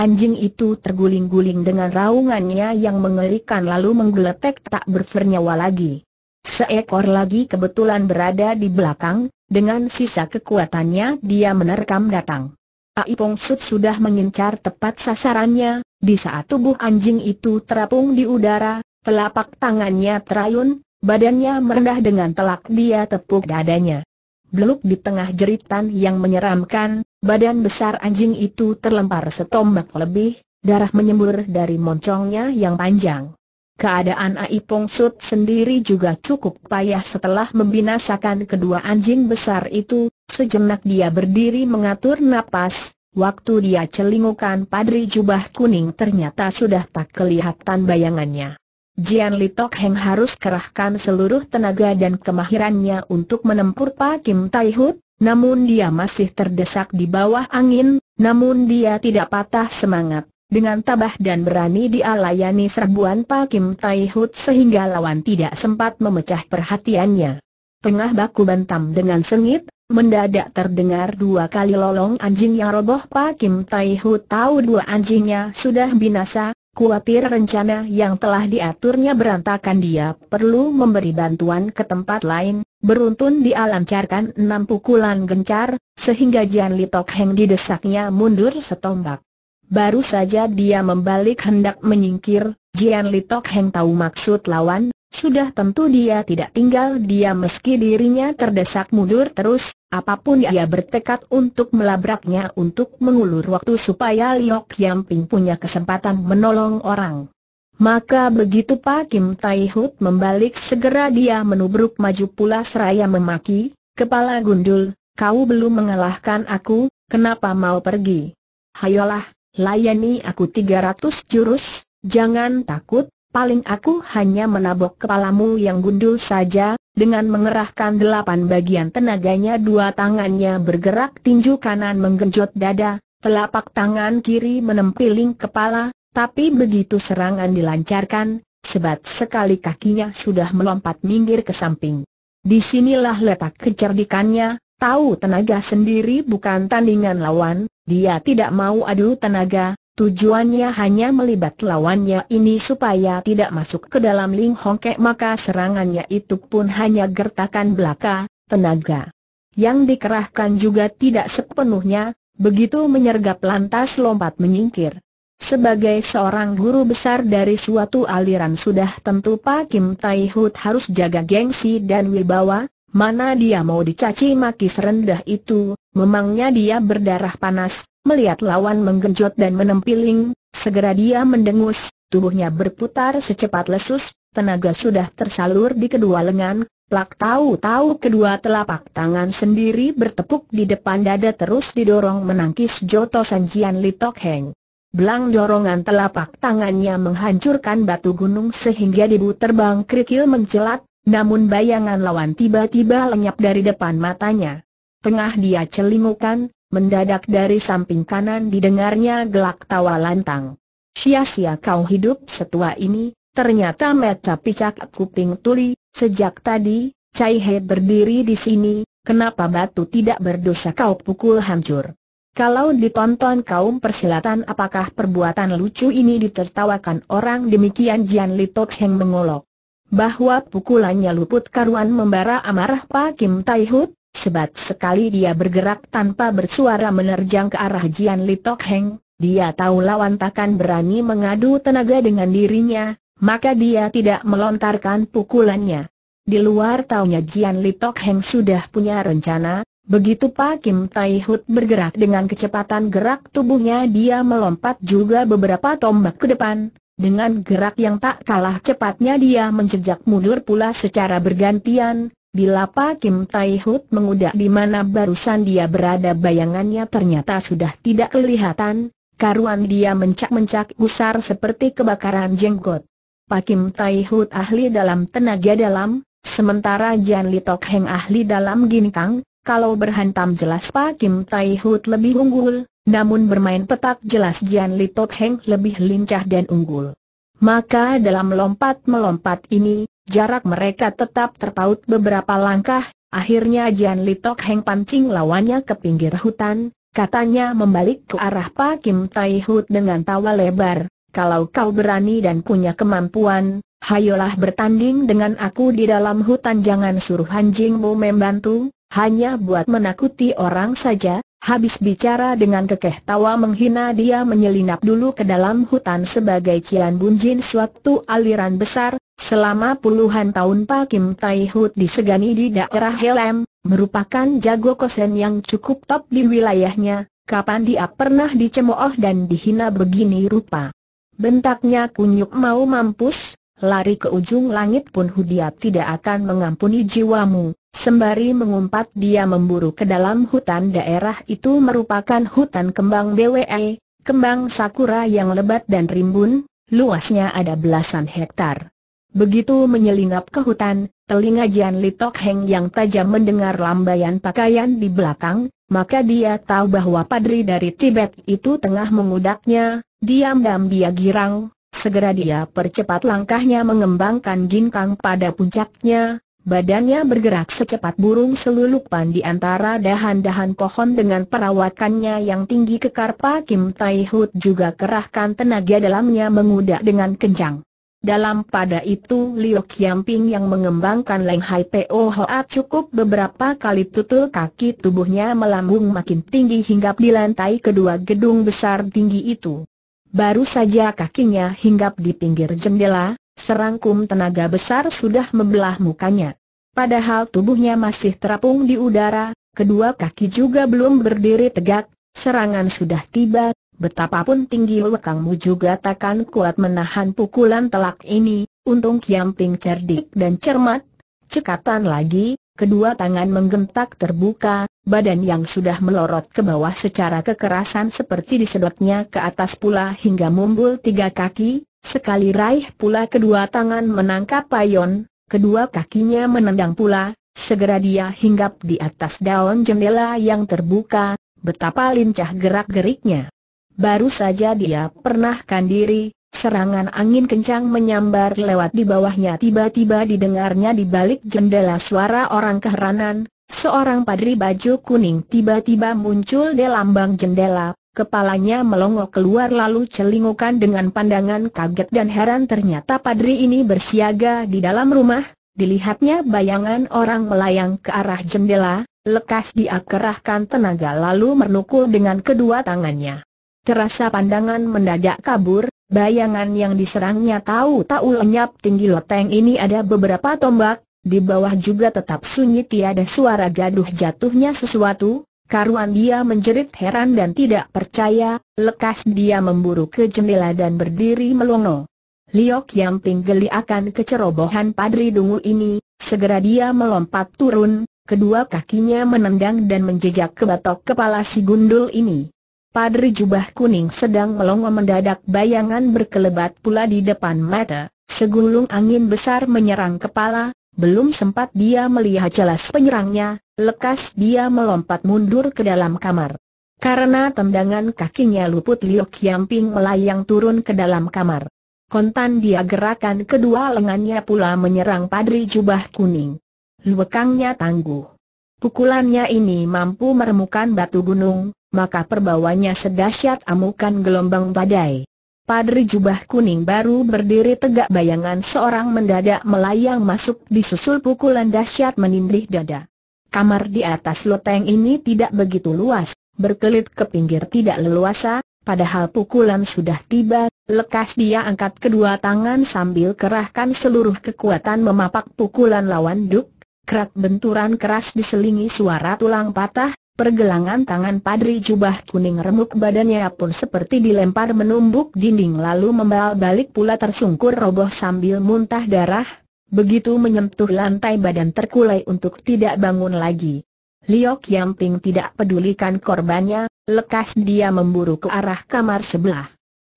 Anjing itu terguling-guling dengan raungannya yang mengerikan lalu menggeletek tak bernyawa lagi. Seekor lagi kebetulan berada di belakang, dengan sisa kekuatannya dia menerkam datang. Aipong Sud sudah mengincar tepat sasarannya, di saat tubuh anjing itu terapung di udara, telapak tangannya terayun, badannya merendah dengan telak dia tepuk dadanya. Beluk di tengah jeritan yang menyeramkan, badan besar anjing itu terlempar setombak lebih, darah menyembur dari moncongnya yang panjang. Keadaan Aipong Sut sendiri juga cukup payah setelah membinasakan kedua anjing besar itu, Sejenak dia berdiri mengatur napas, waktu dia celingukan padri jubah kuning ternyata sudah tak kelihatan bayangannya. Jian Li Tok Heng harus kerahkan seluruh tenaga dan kemahirannya untuk menempur Pak Kim Tai Hut, namun dia masih terdesak di bawah angin, namun dia tidak patah semangat. Dengan tabah dan berani dia layani serbuan Pak Kim Tai Hut sehingga lawan tidak sempat memecah perhatiannya. Tengah baku bantam dengan sengit, Mendadak terdengar dua kali lolong anjing yang roboh Pak Kim Tai tahu dua anjingnya sudah binasa, kuatir rencana yang telah diaturnya berantakan dia perlu memberi bantuan ke tempat lain, beruntun dia lancarkan enam pukulan gencar, sehingga Jian Litok Heng didesaknya mundur setombak. Baru saja dia membalik hendak menyingkir, Jian Litok Heng tahu maksud lawan, sudah tentu dia tidak tinggal dia meski dirinya terdesak mundur terus, apapun ia bertekad untuk melabraknya untuk mengulur waktu supaya Liok Yamping punya kesempatan menolong orang. Maka begitu Pak Kim Tai Hut membalik segera dia menubruk maju pula seraya memaki, Kepala gundul, kau belum mengalahkan aku, kenapa mau pergi? Hayolah, layani aku 300 jurus, jangan takut, paling aku hanya menabok kepalamu yang gundul saja, dengan mengerahkan delapan bagian tenaganya dua tangannya bergerak tinju kanan menggenjot dada, telapak tangan kiri menempiling kepala, tapi begitu serangan dilancarkan, sebat sekali kakinya sudah melompat minggir ke samping. Disinilah letak kecerdikannya, tahu tenaga sendiri bukan tandingan lawan, dia tidak mau adu tenaga, Tujuannya hanya melibat lawannya ini supaya tidak masuk ke dalam Ling Hong Kek maka serangannya itu pun hanya gertakan belaka, tenaga. Yang dikerahkan juga tidak sepenuhnya, begitu menyergap lantas lompat menyingkir. Sebagai seorang guru besar dari suatu aliran sudah tentu Pak Kim Tai Hood harus jaga gengsi dan wibawa, mana dia mau dicaci maki serendah itu, memangnya dia berdarah panas, Melihat lawan menggenjot dan menempiling, segera dia mendengus, tubuhnya berputar secepat lesus, tenaga sudah tersalur di kedua lengan, plak tahu-tahu kedua telapak tangan sendiri bertepuk di depan dada terus didorong menangkis Joto Sanjian Litok Heng. Belang dorongan telapak tangannya menghancurkan batu gunung sehingga debu terbang kerikil mencelat, namun bayangan lawan tiba-tiba lenyap dari depan matanya. Tengah dia celingukan, mendadak dari samping kanan didengarnya gelak tawa lantang. Sia-sia kau hidup setua ini, ternyata meta picak kuping tuli, sejak tadi, Cai He berdiri di sini, kenapa batu tidak berdosa kau pukul hancur? Kalau ditonton kaum persilatan apakah perbuatan lucu ini ditertawakan orang demikian Jian Li Tok Heng mengolok. Bahwa pukulannya luput karuan membara amarah Pak Kim Tai Hut, Sebat sekali dia bergerak tanpa bersuara menerjang ke arah Jian Li Tok Heng, dia tahu lawan takkan berani mengadu tenaga dengan dirinya, maka dia tidak melontarkan pukulannya. Di luar taunya Jian Li Tok Heng sudah punya rencana, begitu Pak Kim Tai Hut bergerak dengan kecepatan gerak tubuhnya dia melompat juga beberapa tombak ke depan, dengan gerak yang tak kalah cepatnya dia menjejak mundur pula secara bergantian, Bila Pak Kim Tai Hut mengudak di mana barusan dia berada bayangannya ternyata sudah tidak kelihatan, karuan dia mencak-mencak gusar seperti kebakaran jenggot. Pak Kim Tai Hut ahli dalam tenaga dalam, sementara Jan Litok Heng ahli dalam ginkang, kalau berhantam jelas Pak Kim Tai Hut lebih unggul, namun bermain petak jelas Jan Litok Heng lebih lincah dan unggul. Maka dalam lompat-melompat ini, jarak mereka tetap terpaut beberapa langkah, akhirnya Jian Litok Heng pancing lawannya ke pinggir hutan, katanya membalik ke arah Pak Kim Tai Hut dengan tawa lebar, kalau kau berani dan punya kemampuan, hayolah bertanding dengan aku di dalam hutan jangan suruh anjingmu membantu, hanya buat menakuti orang saja, Habis bicara dengan kekeh tawa menghina dia menyelinap dulu ke dalam hutan sebagai Cian Bunjin suatu aliran besar, selama puluhan tahun Pak Kim Tai Hut disegani di daerah Helem, merupakan jago kosen yang cukup top di wilayahnya, kapan dia pernah dicemooh dan dihina begini rupa. Bentaknya kunyuk mau mampus, lari ke ujung langit pun Hudia tidak akan mengampuni jiwamu. Sembari mengumpat dia memburu ke dalam hutan daerah itu merupakan hutan kembang BWE, kembang sakura yang lebat dan rimbun, luasnya ada belasan hektar. Begitu menyelinap ke hutan, telinga Jian litok Heng yang tajam mendengar lambaian pakaian di belakang, maka dia tahu bahwa padri dari Tibet itu tengah mengudaknya, diam-diam dia girang, segera dia percepat langkahnya mengembangkan ginkang pada puncaknya, Badannya bergerak secepat burung selulupan di antara dahan-dahan pohon dengan perawatannya yang tinggi kekar Pak Kim Tai Hood juga kerahkan tenaga dalamnya mengudak dengan kencang. Dalam pada itu Liu Qiangping yang mengembangkan Leng Hai Po Hoat cukup beberapa kali tutul kaki tubuhnya melambung makin tinggi hingga di lantai kedua gedung besar tinggi itu. Baru saja kakinya hinggap di pinggir jendela, serangkum tenaga besar sudah membelah mukanya. Padahal tubuhnya masih terapung di udara, kedua kaki juga belum berdiri tegak, serangan sudah tiba, betapapun tinggi lekangmu juga takkan kuat menahan pukulan telak ini, untung Kiamping cerdik dan cermat. Cekatan lagi, kedua tangan menggentak terbuka, badan yang sudah melorot ke bawah secara kekerasan seperti disedotnya ke atas pula hingga mumbul tiga kaki, Sekali raih pula kedua tangan menangkap payon, kedua kakinya menendang pula, segera dia hinggap di atas daun jendela yang terbuka, betapa lincah gerak-geriknya. Baru saja dia pernahkan diri, serangan angin kencang menyambar lewat di bawahnya tiba-tiba didengarnya di balik jendela suara orang keheranan, Seorang padri baju kuning tiba-tiba muncul di lambang jendela, Kepalanya melongo keluar lalu celingukan dengan pandangan kaget dan heran ternyata padri ini bersiaga di dalam rumah, dilihatnya bayangan orang melayang ke arah jendela, lekas dia kerahkan tenaga lalu menukul dengan kedua tangannya. Terasa pandangan mendadak kabur, bayangan yang diserangnya tahu-tahu lenyap tinggi loteng ini ada beberapa tombak, di bawah juga tetap sunyi tiada suara gaduh jatuhnya sesuatu, Karuan dia menjerit heran dan tidak percaya, lekas dia memburu ke jendela dan berdiri melongo. Liok yang pinggeli akan kecerobohan Padri Dungu ini, segera dia melompat turun, kedua kakinya menendang dan menjejak ke batok kepala si gundul ini. Padri jubah kuning sedang melongo mendadak bayangan berkelebat pula di depan mata, segulung angin besar menyerang kepala, belum sempat dia melihat jelas penyerangnya, lekas dia melompat mundur ke dalam kamar. Karena tendangan kakinya luput Liu Qiangping melayang turun ke dalam kamar. Kontan dia gerakan kedua lengannya pula menyerang padri jubah kuning. Luekangnya tangguh. Pukulannya ini mampu meremukan batu gunung, maka perbawanya sedahsyat amukan gelombang badai. Padri jubah kuning baru berdiri tegak bayangan seorang mendadak melayang masuk disusul pukulan dahsyat menindih dada. Kamar di atas loteng ini tidak begitu luas, berkelit ke pinggir tidak leluasa, padahal pukulan sudah tiba, lekas dia angkat kedua tangan sambil kerahkan seluruh kekuatan memapak pukulan lawan duk, kerak benturan keras diselingi suara tulang patah, Pergelangan tangan Padri jubah kuning remuk badannya pun seperti dilempar menumbuk dinding lalu membal balik pula tersungkur roboh sambil muntah darah, begitu menyentuh lantai badan terkulai untuk tidak bangun lagi. Liok Yamping tidak pedulikan korbannya, lekas dia memburu ke arah kamar sebelah.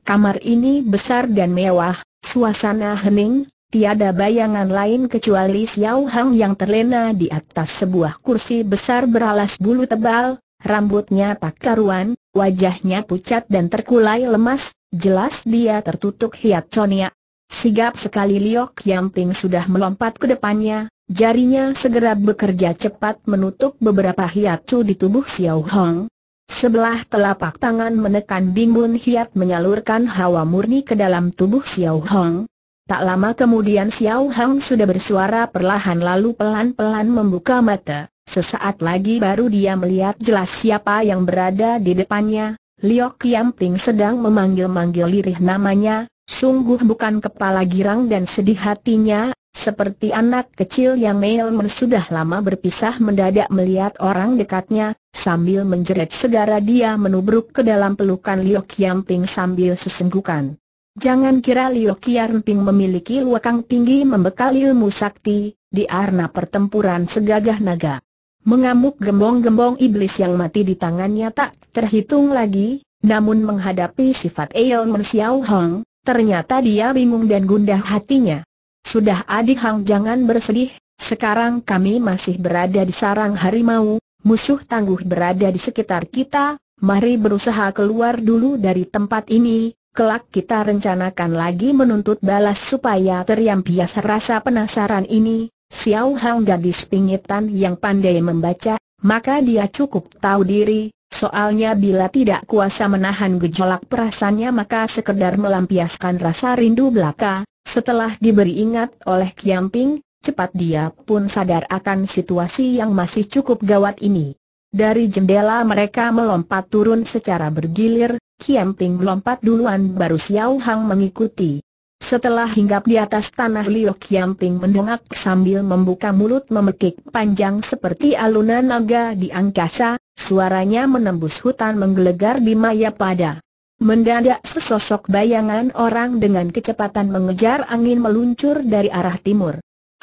Kamar ini besar dan mewah, suasana hening, Tiada bayangan lain kecuali Xiao Hang yang terlena di atas sebuah kursi besar beralas bulu tebal, rambutnya tak karuan, wajahnya pucat dan terkulai lemas, jelas dia tertutup hiat conia. Sigap sekali Liok yang Yamping sudah melompat ke depannya, jarinya segera bekerja cepat menutup beberapa hiat cu di tubuh Xiao Hang. Sebelah telapak tangan menekan bimbun hiat menyalurkan hawa murni ke dalam tubuh Xiao Hong. Tak lama kemudian Xiao Hang sudah bersuara perlahan lalu pelan-pelan membuka mata. Sesaat lagi baru dia melihat jelas siapa yang berada di depannya. Liok Kiam sedang memanggil-manggil lirih namanya, sungguh bukan kepala girang dan sedih hatinya, seperti anak kecil yang Neilman sudah lama berpisah mendadak melihat orang dekatnya, sambil menjerit segera dia menubruk ke dalam pelukan Liok Kiam sambil sesenggukan. Jangan kira Liu Kiarping memiliki luakang tinggi membekali ilmu sakti, di arna pertempuran segagah naga. Mengamuk gembong-gembong iblis yang mati di tangannya tak terhitung lagi, namun menghadapi sifat Eilman Xiao Hong, ternyata dia bingung dan gundah hatinya. Sudah adik Hang jangan bersedih, sekarang kami masih berada di sarang harimau, musuh tangguh berada di sekitar kita, mari berusaha keluar dulu dari tempat ini, Kelak kita rencanakan lagi menuntut balas supaya biasa rasa penasaran ini, Xiao Hang gadis pingitan yang pandai membaca, maka dia cukup tahu diri, soalnya bila tidak kuasa menahan gejolak perasaannya maka sekedar melampiaskan rasa rindu belaka, setelah diberi ingat oleh Kiamping, cepat dia pun sadar akan situasi yang masih cukup gawat ini. Dari jendela mereka melompat turun secara bergilir, Kiam Ping melompat duluan baru Xiao Hang mengikuti. Setelah hinggap di atas tanah Liu Kiam Ping mendongak sambil membuka mulut memekik panjang seperti alunan naga di angkasa, suaranya menembus hutan menggelegar di maya pada. Mendadak sesosok bayangan orang dengan kecepatan mengejar angin meluncur dari arah timur.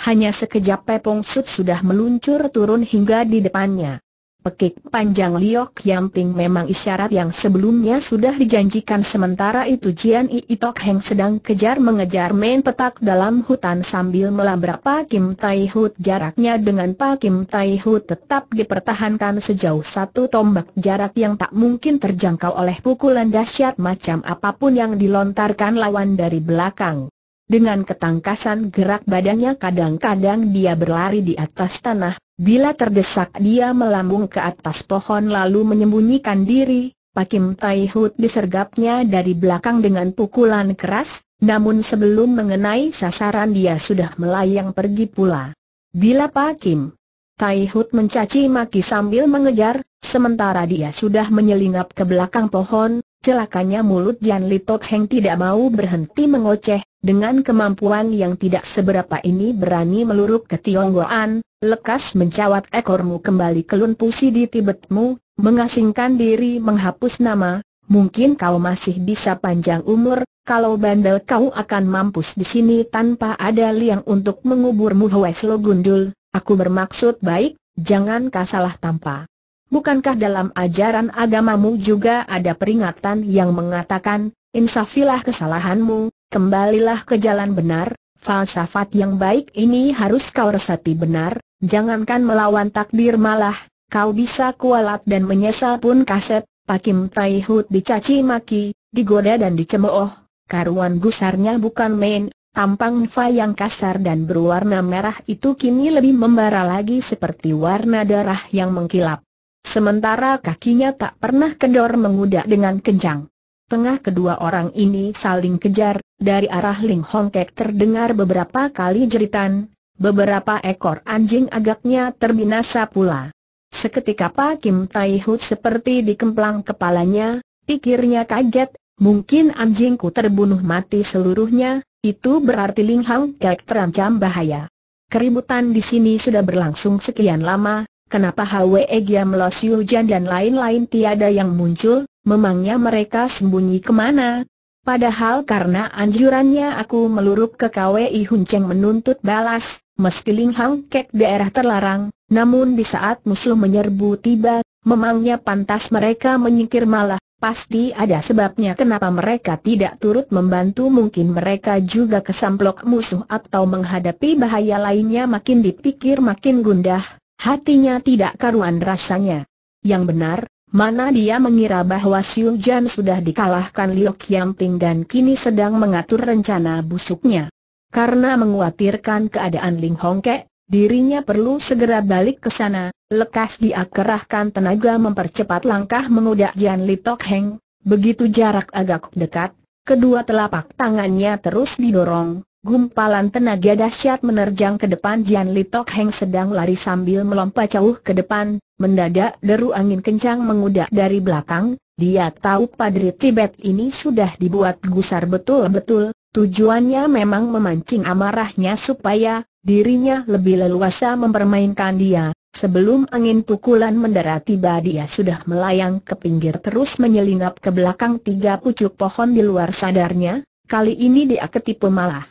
Hanya sekejap Pepong Sud sudah meluncur turun hingga di depannya. Pekik panjang Liok Yamping memang isyarat yang sebelumnya sudah dijanjikan sementara itu Jian I Heng sedang kejar-mengejar main petak dalam hutan sambil melabrak Pak Kim Tai Hut jaraknya dengan Pak Kim Tai Hut tetap dipertahankan sejauh satu tombak jarak yang tak mungkin terjangkau oleh pukulan dahsyat macam apapun yang dilontarkan lawan dari belakang. Dengan ketangkasan gerak badannya kadang-kadang dia berlari di atas tanah, bila terdesak dia melambung ke atas pohon lalu menyembunyikan diri, Pakim Tai disergapnya dari belakang dengan pukulan keras, namun sebelum mengenai sasaran dia sudah melayang pergi pula. Bila Pakim Tai mencaci maki sambil mengejar, sementara dia sudah menyelinap ke belakang pohon, Celakanya mulut Jan Litok Heng tidak mau berhenti mengoceh, dengan kemampuan yang tidak seberapa ini berani meluruk ke Tionggoan, lekas mencawat ekormu kembali ke lumpusi di Tibetmu, mengasingkan diri menghapus nama, mungkin kau masih bisa panjang umur, kalau bandel kau akan mampus di sini tanpa ada liang untuk menguburmu Hweslo Gundul, aku bermaksud baik, jangan kasalah tanpa. Bukankah dalam ajaran agamamu juga ada peringatan yang mengatakan, insafilah kesalahanmu, kembalilah ke jalan benar, falsafat yang baik ini harus kau resapi benar, jangankan melawan takdir malah, kau bisa kualat dan menyesal pun kaset, Pakim taihut dicaci maki, digoda dan dicemooh, karuan gusarnya bukan main, Tampang Fa yang kasar dan berwarna merah itu kini lebih membara lagi seperti warna darah yang mengkilap. Sementara kakinya tak pernah kendor mengudak dengan kencang. Tengah kedua orang ini saling kejar, dari arah Ling Hong Kek terdengar beberapa kali jeritan, beberapa ekor anjing agaknya terbinasa pula. Seketika Pak Kim Tai Hut seperti dikemplang kepalanya, pikirnya kaget, mungkin anjingku terbunuh mati seluruhnya, itu berarti Ling Hong Kek terancam bahaya. Keributan di sini sudah berlangsung sekian lama, Kenapa Hwe Gia Melos Jan dan lain-lain tiada yang muncul, memangnya mereka sembunyi kemana? Padahal karena anjurannya aku meluruk ke KWI e Cheng menuntut balas, meski Ling Hang Kek daerah terlarang, namun di saat musuh menyerbu tiba, memangnya pantas mereka menyingkir malah, pasti ada sebabnya kenapa mereka tidak turut membantu mungkin mereka juga kesamplok musuh atau menghadapi bahaya lainnya makin dipikir makin gundah Hatinya tidak karuan rasanya. Yang benar, mana dia mengira bahwa Siu Jan sudah dikalahkan Liu Qiangping dan kini sedang mengatur rencana busuknya. Karena menguatirkan keadaan Ling Hongke, dirinya perlu segera balik ke sana, lekas dia kerahkan tenaga mempercepat langkah mengudak Jan Li Tok Heng, begitu jarak agak dekat, kedua telapak tangannya terus didorong, Gumpalan tenaga dahsyat menerjang ke depan Jian Li Tok Heng sedang lari sambil melompat jauh ke depan, mendadak deru angin kencang mengudak dari belakang, dia tahu padri Tibet ini sudah dibuat gusar betul-betul, tujuannya memang memancing amarahnya supaya dirinya lebih leluasa mempermainkan dia, sebelum angin pukulan mendarat tiba dia sudah melayang ke pinggir terus menyelinap ke belakang tiga pucuk pohon di luar sadarnya, kali ini dia ketipu malah.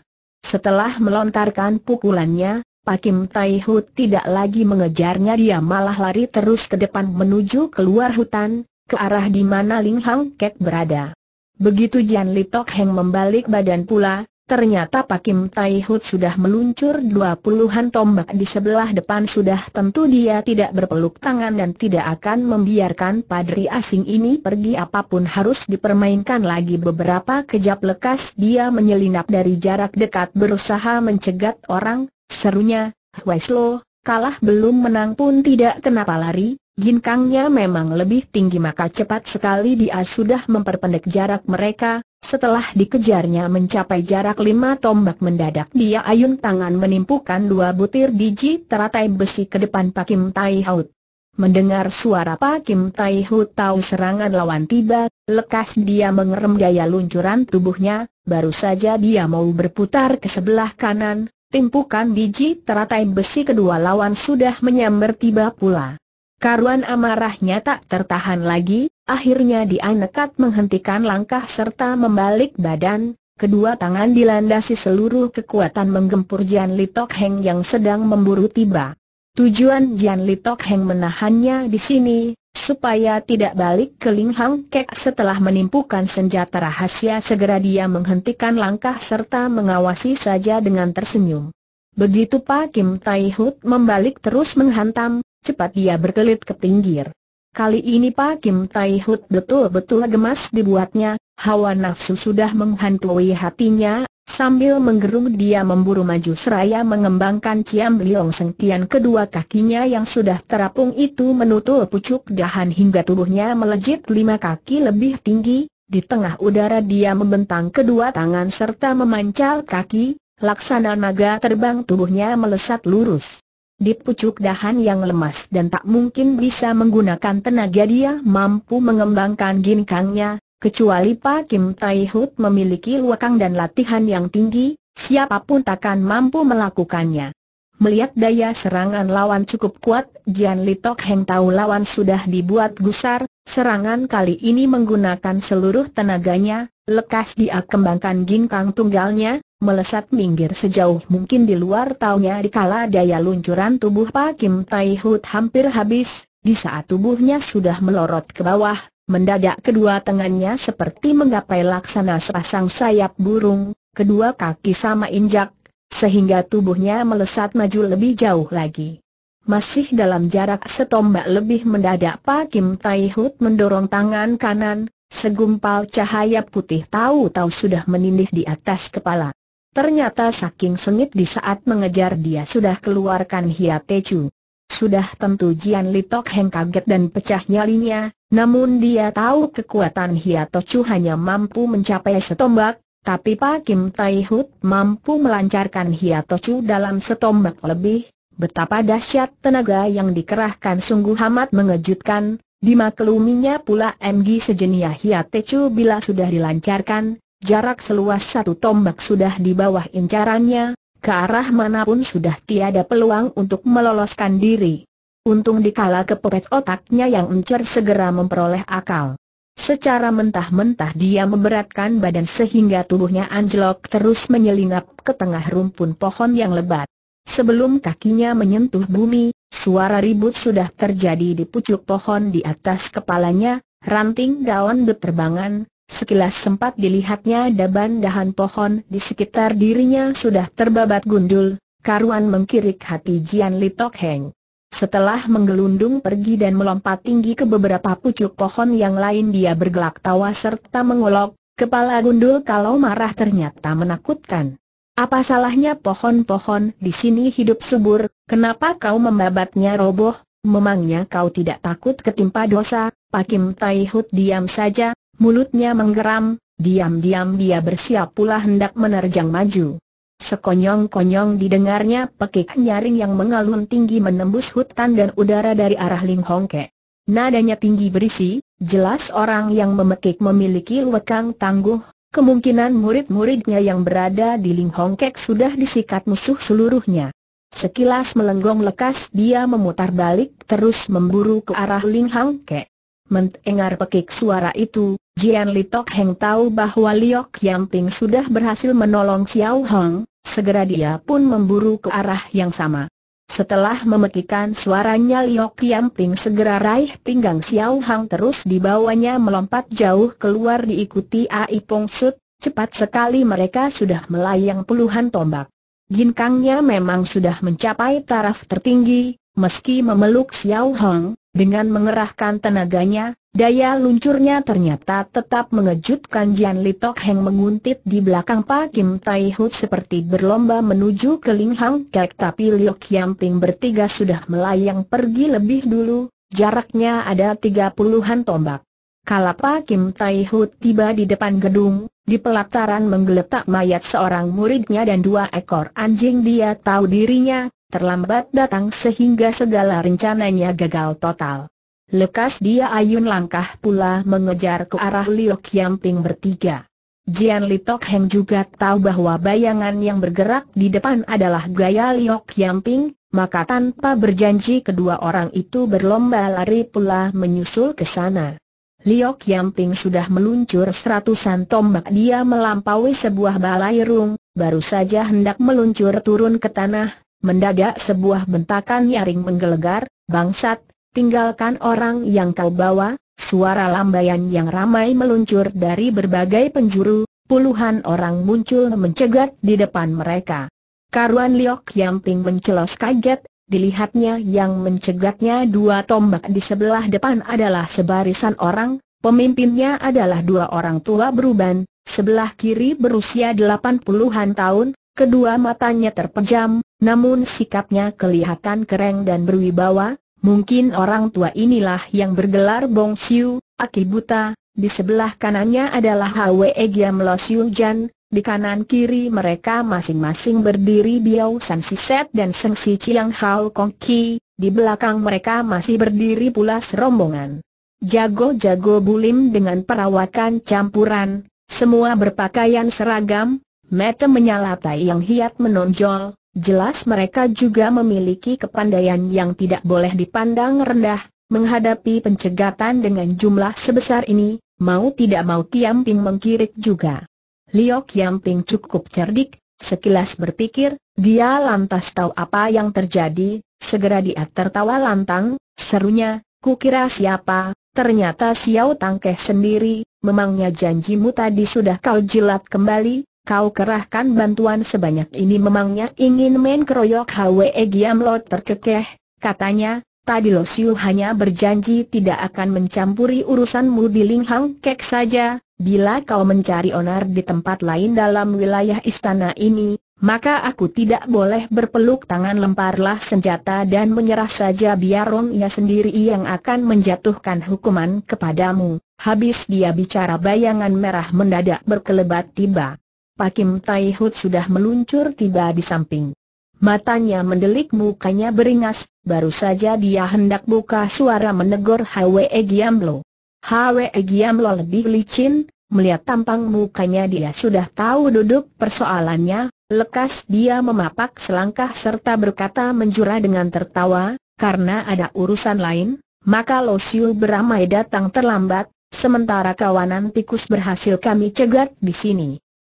Setelah melontarkan pukulannya, Pakim Tai Hu tidak lagi mengejarnya dia malah lari terus ke depan menuju keluar hutan, ke arah di mana Ling Hang Ket berada. Begitu Jian Li Tok Heng membalik badan pula, Ternyata Pak Pakim Taihut sudah meluncur dua puluhan tombak di sebelah depan sudah tentu dia tidak berpeluk tangan dan tidak akan membiarkan padri asing ini pergi apapun harus dipermainkan lagi beberapa kejap lekas dia menyelinap dari jarak dekat berusaha mencegat orang, serunya, Weslo, kalah belum menang pun tidak kenapa lari, ginkangnya memang lebih tinggi maka cepat sekali dia sudah memperpendek jarak mereka, setelah dikejarnya mencapai jarak lima tombak mendadak dia ayun tangan menimpukan dua butir biji teratai besi ke depan Pakim Tai Hout. Mendengar suara Pakim Tai Hout tahu serangan lawan tiba, lekas dia mengerem daya luncuran tubuhnya, baru saja dia mau berputar ke sebelah kanan, timpukan biji teratai besi kedua lawan sudah menyambar tiba pula. Karuan amarahnya tak tertahan lagi, akhirnya dia nekat menghentikan langkah serta membalik badan, kedua tangan dilandasi seluruh kekuatan menggempur Jian Litok Heng yang sedang memburu tiba. Tujuan Jian Litok Heng menahannya di sini, supaya tidak balik ke Ling Hang Kek setelah menimpukan senjata rahasia segera dia menghentikan langkah serta mengawasi saja dengan tersenyum. Begitu Pak Kim Tai Hut membalik terus menghantam, Cepat dia berkelit ke pinggir. Kali ini Pak Kim Tai Hut betul-betul gemas dibuatnya, hawa nafsu sudah menghantui hatinya, sambil menggerung dia memburu maju seraya mengembangkan Ciam Liong Sengtian kedua kakinya yang sudah terapung itu menutul pucuk dahan hingga tubuhnya melejit lima kaki lebih tinggi, di tengah udara dia membentang kedua tangan serta memancal kaki, laksana naga terbang tubuhnya melesat lurus. Di pucuk dahan yang lemas dan tak mungkin bisa menggunakan tenaga dia mampu mengembangkan ginkangnya, kecuali Pak Kim Tai Hut memiliki luakang dan latihan yang tinggi, siapapun takkan mampu melakukannya. Melihat daya serangan lawan cukup kuat, Jian Li Tok Heng tahu lawan sudah dibuat gusar, serangan kali ini menggunakan seluruh tenaganya, lekas dia kembangkan ginkang tunggalnya, melesat minggir sejauh mungkin di luar taunya dikala daya luncuran tubuh Pak Kim Tai Hut hampir habis, di saat tubuhnya sudah melorot ke bawah, mendadak kedua tangannya seperti menggapai laksana sepasang sayap burung, kedua kaki sama injak, sehingga tubuhnya melesat maju lebih jauh lagi. Masih dalam jarak setombak lebih mendadak Pak Kim Tai Hut mendorong tangan kanan, segumpal cahaya putih tahu-tahu sudah menindih di atas kepala. Ternyata saking sengit di saat mengejar dia sudah keluarkan hiatecu. Sudah tentu Jian Litok Heng kaget dan pecah nyalinya, namun dia tahu kekuatan hiatecu hanya mampu mencapai setombak, tapi Pak Kim Tai Hut mampu melancarkan hiatecu dalam setombak lebih. Betapa dahsyat tenaga yang dikerahkan sungguh amat mengejutkan, dimakluminya pula MG sejenia hiatecu bila sudah dilancarkan, jarak seluas satu tombak sudah di bawah incarannya, ke arah manapun sudah tiada peluang untuk meloloskan diri. Untung dikala kepepet otaknya yang encer segera memperoleh akal. Secara mentah-mentah dia memberatkan badan sehingga tubuhnya anjlok terus menyelinap ke tengah rumpun pohon yang lebat. Sebelum kakinya menyentuh bumi, suara ribut sudah terjadi di pucuk pohon di atas kepalanya, ranting daun berterbangan. Sekilas sempat dilihatnya daban dahan pohon di sekitar dirinya sudah terbabat gundul, karuan mengkirik hati Jian Li Tok Heng. Setelah menggelundung pergi dan melompat tinggi ke beberapa pucuk pohon yang lain dia bergelak tawa serta mengolok, kepala gundul kalau marah ternyata menakutkan. Apa salahnya pohon-pohon di sini hidup subur, kenapa kau membabatnya roboh, memangnya kau tidak takut ketimpa dosa? Pakim Tai Hut diam saja, mulutnya menggeram, diam-diam dia bersiap pula hendak menerjang maju. Sekonyong-konyong didengarnya pekik nyaring yang mengalun tinggi menembus hutan dan udara dari arah Ling Hongke. Nadanya tinggi berisi, jelas orang yang memekik memiliki lekang tangguh, kemungkinan murid-muridnya yang berada di Ling Hongke sudah disikat musuh seluruhnya. Sekilas melenggong lekas dia memutar balik terus memburu ke arah Ling Hongke. Mendengar pekik suara itu, Jian Li Tok Heng tahu bahwa Liok Yang Ting sudah berhasil menolong Xiao Hong, segera dia pun memburu ke arah yang sama. Setelah memekikan suaranya Liok Yang Ting segera raih pinggang Xiao Hong terus dibawanya melompat jauh keluar diikuti Ai Pong Sut, cepat sekali mereka sudah melayang puluhan tombak. Ginkangnya memang sudah mencapai taraf tertinggi, Meski memeluk Xiao Hong, dengan mengerahkan tenaganya, daya luncurnya ternyata tetap mengejutkan Jian Li Tok Heng menguntit di belakang Pak Kim Tai Hut seperti berlomba menuju ke Ling Hang Kek tapi Liu Ping bertiga sudah melayang pergi lebih dulu, jaraknya ada tiga puluhan tombak. Kalau Pak Kim Tai Hut tiba di depan gedung, di pelataran menggeletak mayat seorang muridnya dan dua ekor anjing dia tahu dirinya, terlambat datang sehingga segala rencananya gagal total. Lekas dia ayun langkah pula mengejar ke arah Liu Kiamping bertiga. Jian Li Tok Heng juga tahu bahwa bayangan yang bergerak di depan adalah gaya Liu Kiamping, maka tanpa berjanji kedua orang itu berlomba lari pula menyusul ke sana. Liok Yamping sudah meluncur seratusan tombak dia melampaui sebuah balai rung, baru saja hendak meluncur turun ke tanah, Mendadak sebuah bentakan nyaring menggelegar, bangsat, tinggalkan orang yang kau bawa, suara lambaian yang ramai meluncur dari berbagai penjuru, puluhan orang muncul mencegat di depan mereka. Karuan Liok yang Yamping mencelos kaget, dilihatnya yang mencegatnya dua tombak di sebelah depan adalah sebarisan orang, pemimpinnya adalah dua orang tua beruban, sebelah kiri berusia delapan puluhan tahun, Kedua matanya terpejam, namun sikapnya kelihatan keren dan berwibawa, mungkin orang tua inilah yang bergelar Bong Siu, aki buta, di sebelah kanannya adalah Hwe Giam Lo Siu Jan, di kanan kiri mereka masing-masing berdiri Biao San Si Set dan Seng Si Chiang Hao Kong Ki, di belakang mereka masih berdiri pula serombongan. Jago-jago bulim dengan perawakan campuran, semua berpakaian seragam, mata menyala tai yang hiat menonjol, jelas mereka juga memiliki kepandaian yang tidak boleh dipandang rendah, menghadapi pencegatan dengan jumlah sebesar ini, mau tidak mau Tiam Ping mengkirik juga. Liok Yam Ping cukup cerdik, sekilas berpikir, dia lantas tahu apa yang terjadi, segera dia tertawa lantang, serunya, kukira siapa, ternyata Xiao Tangkeh sendiri, memangnya janjimu tadi sudah kau jilat kembali, kau kerahkan bantuan sebanyak ini memangnya ingin main keroyok Hwe Giam Lo terkekeh, katanya, tadi Lo Siu hanya berjanji tidak akan mencampuri urusanmu di Ling Hang Kek saja, bila kau mencari onar di tempat lain dalam wilayah istana ini, maka aku tidak boleh berpeluk tangan lemparlah senjata dan menyerah saja biar Rongnya sendiri yang akan menjatuhkan hukuman kepadamu. Habis dia bicara bayangan merah mendadak berkelebat tiba Pakim Tai Hut sudah meluncur tiba di samping. Matanya mendelik mukanya beringas, baru saja dia hendak buka suara menegur Hwe Giamlo. Hwe Giamlo lebih licin, melihat tampang mukanya dia sudah tahu duduk persoalannya, lekas dia memapak selangkah serta berkata menjura dengan tertawa, karena ada urusan lain, maka Lo Siu beramai datang terlambat, sementara kawanan tikus berhasil kami cegat di sini.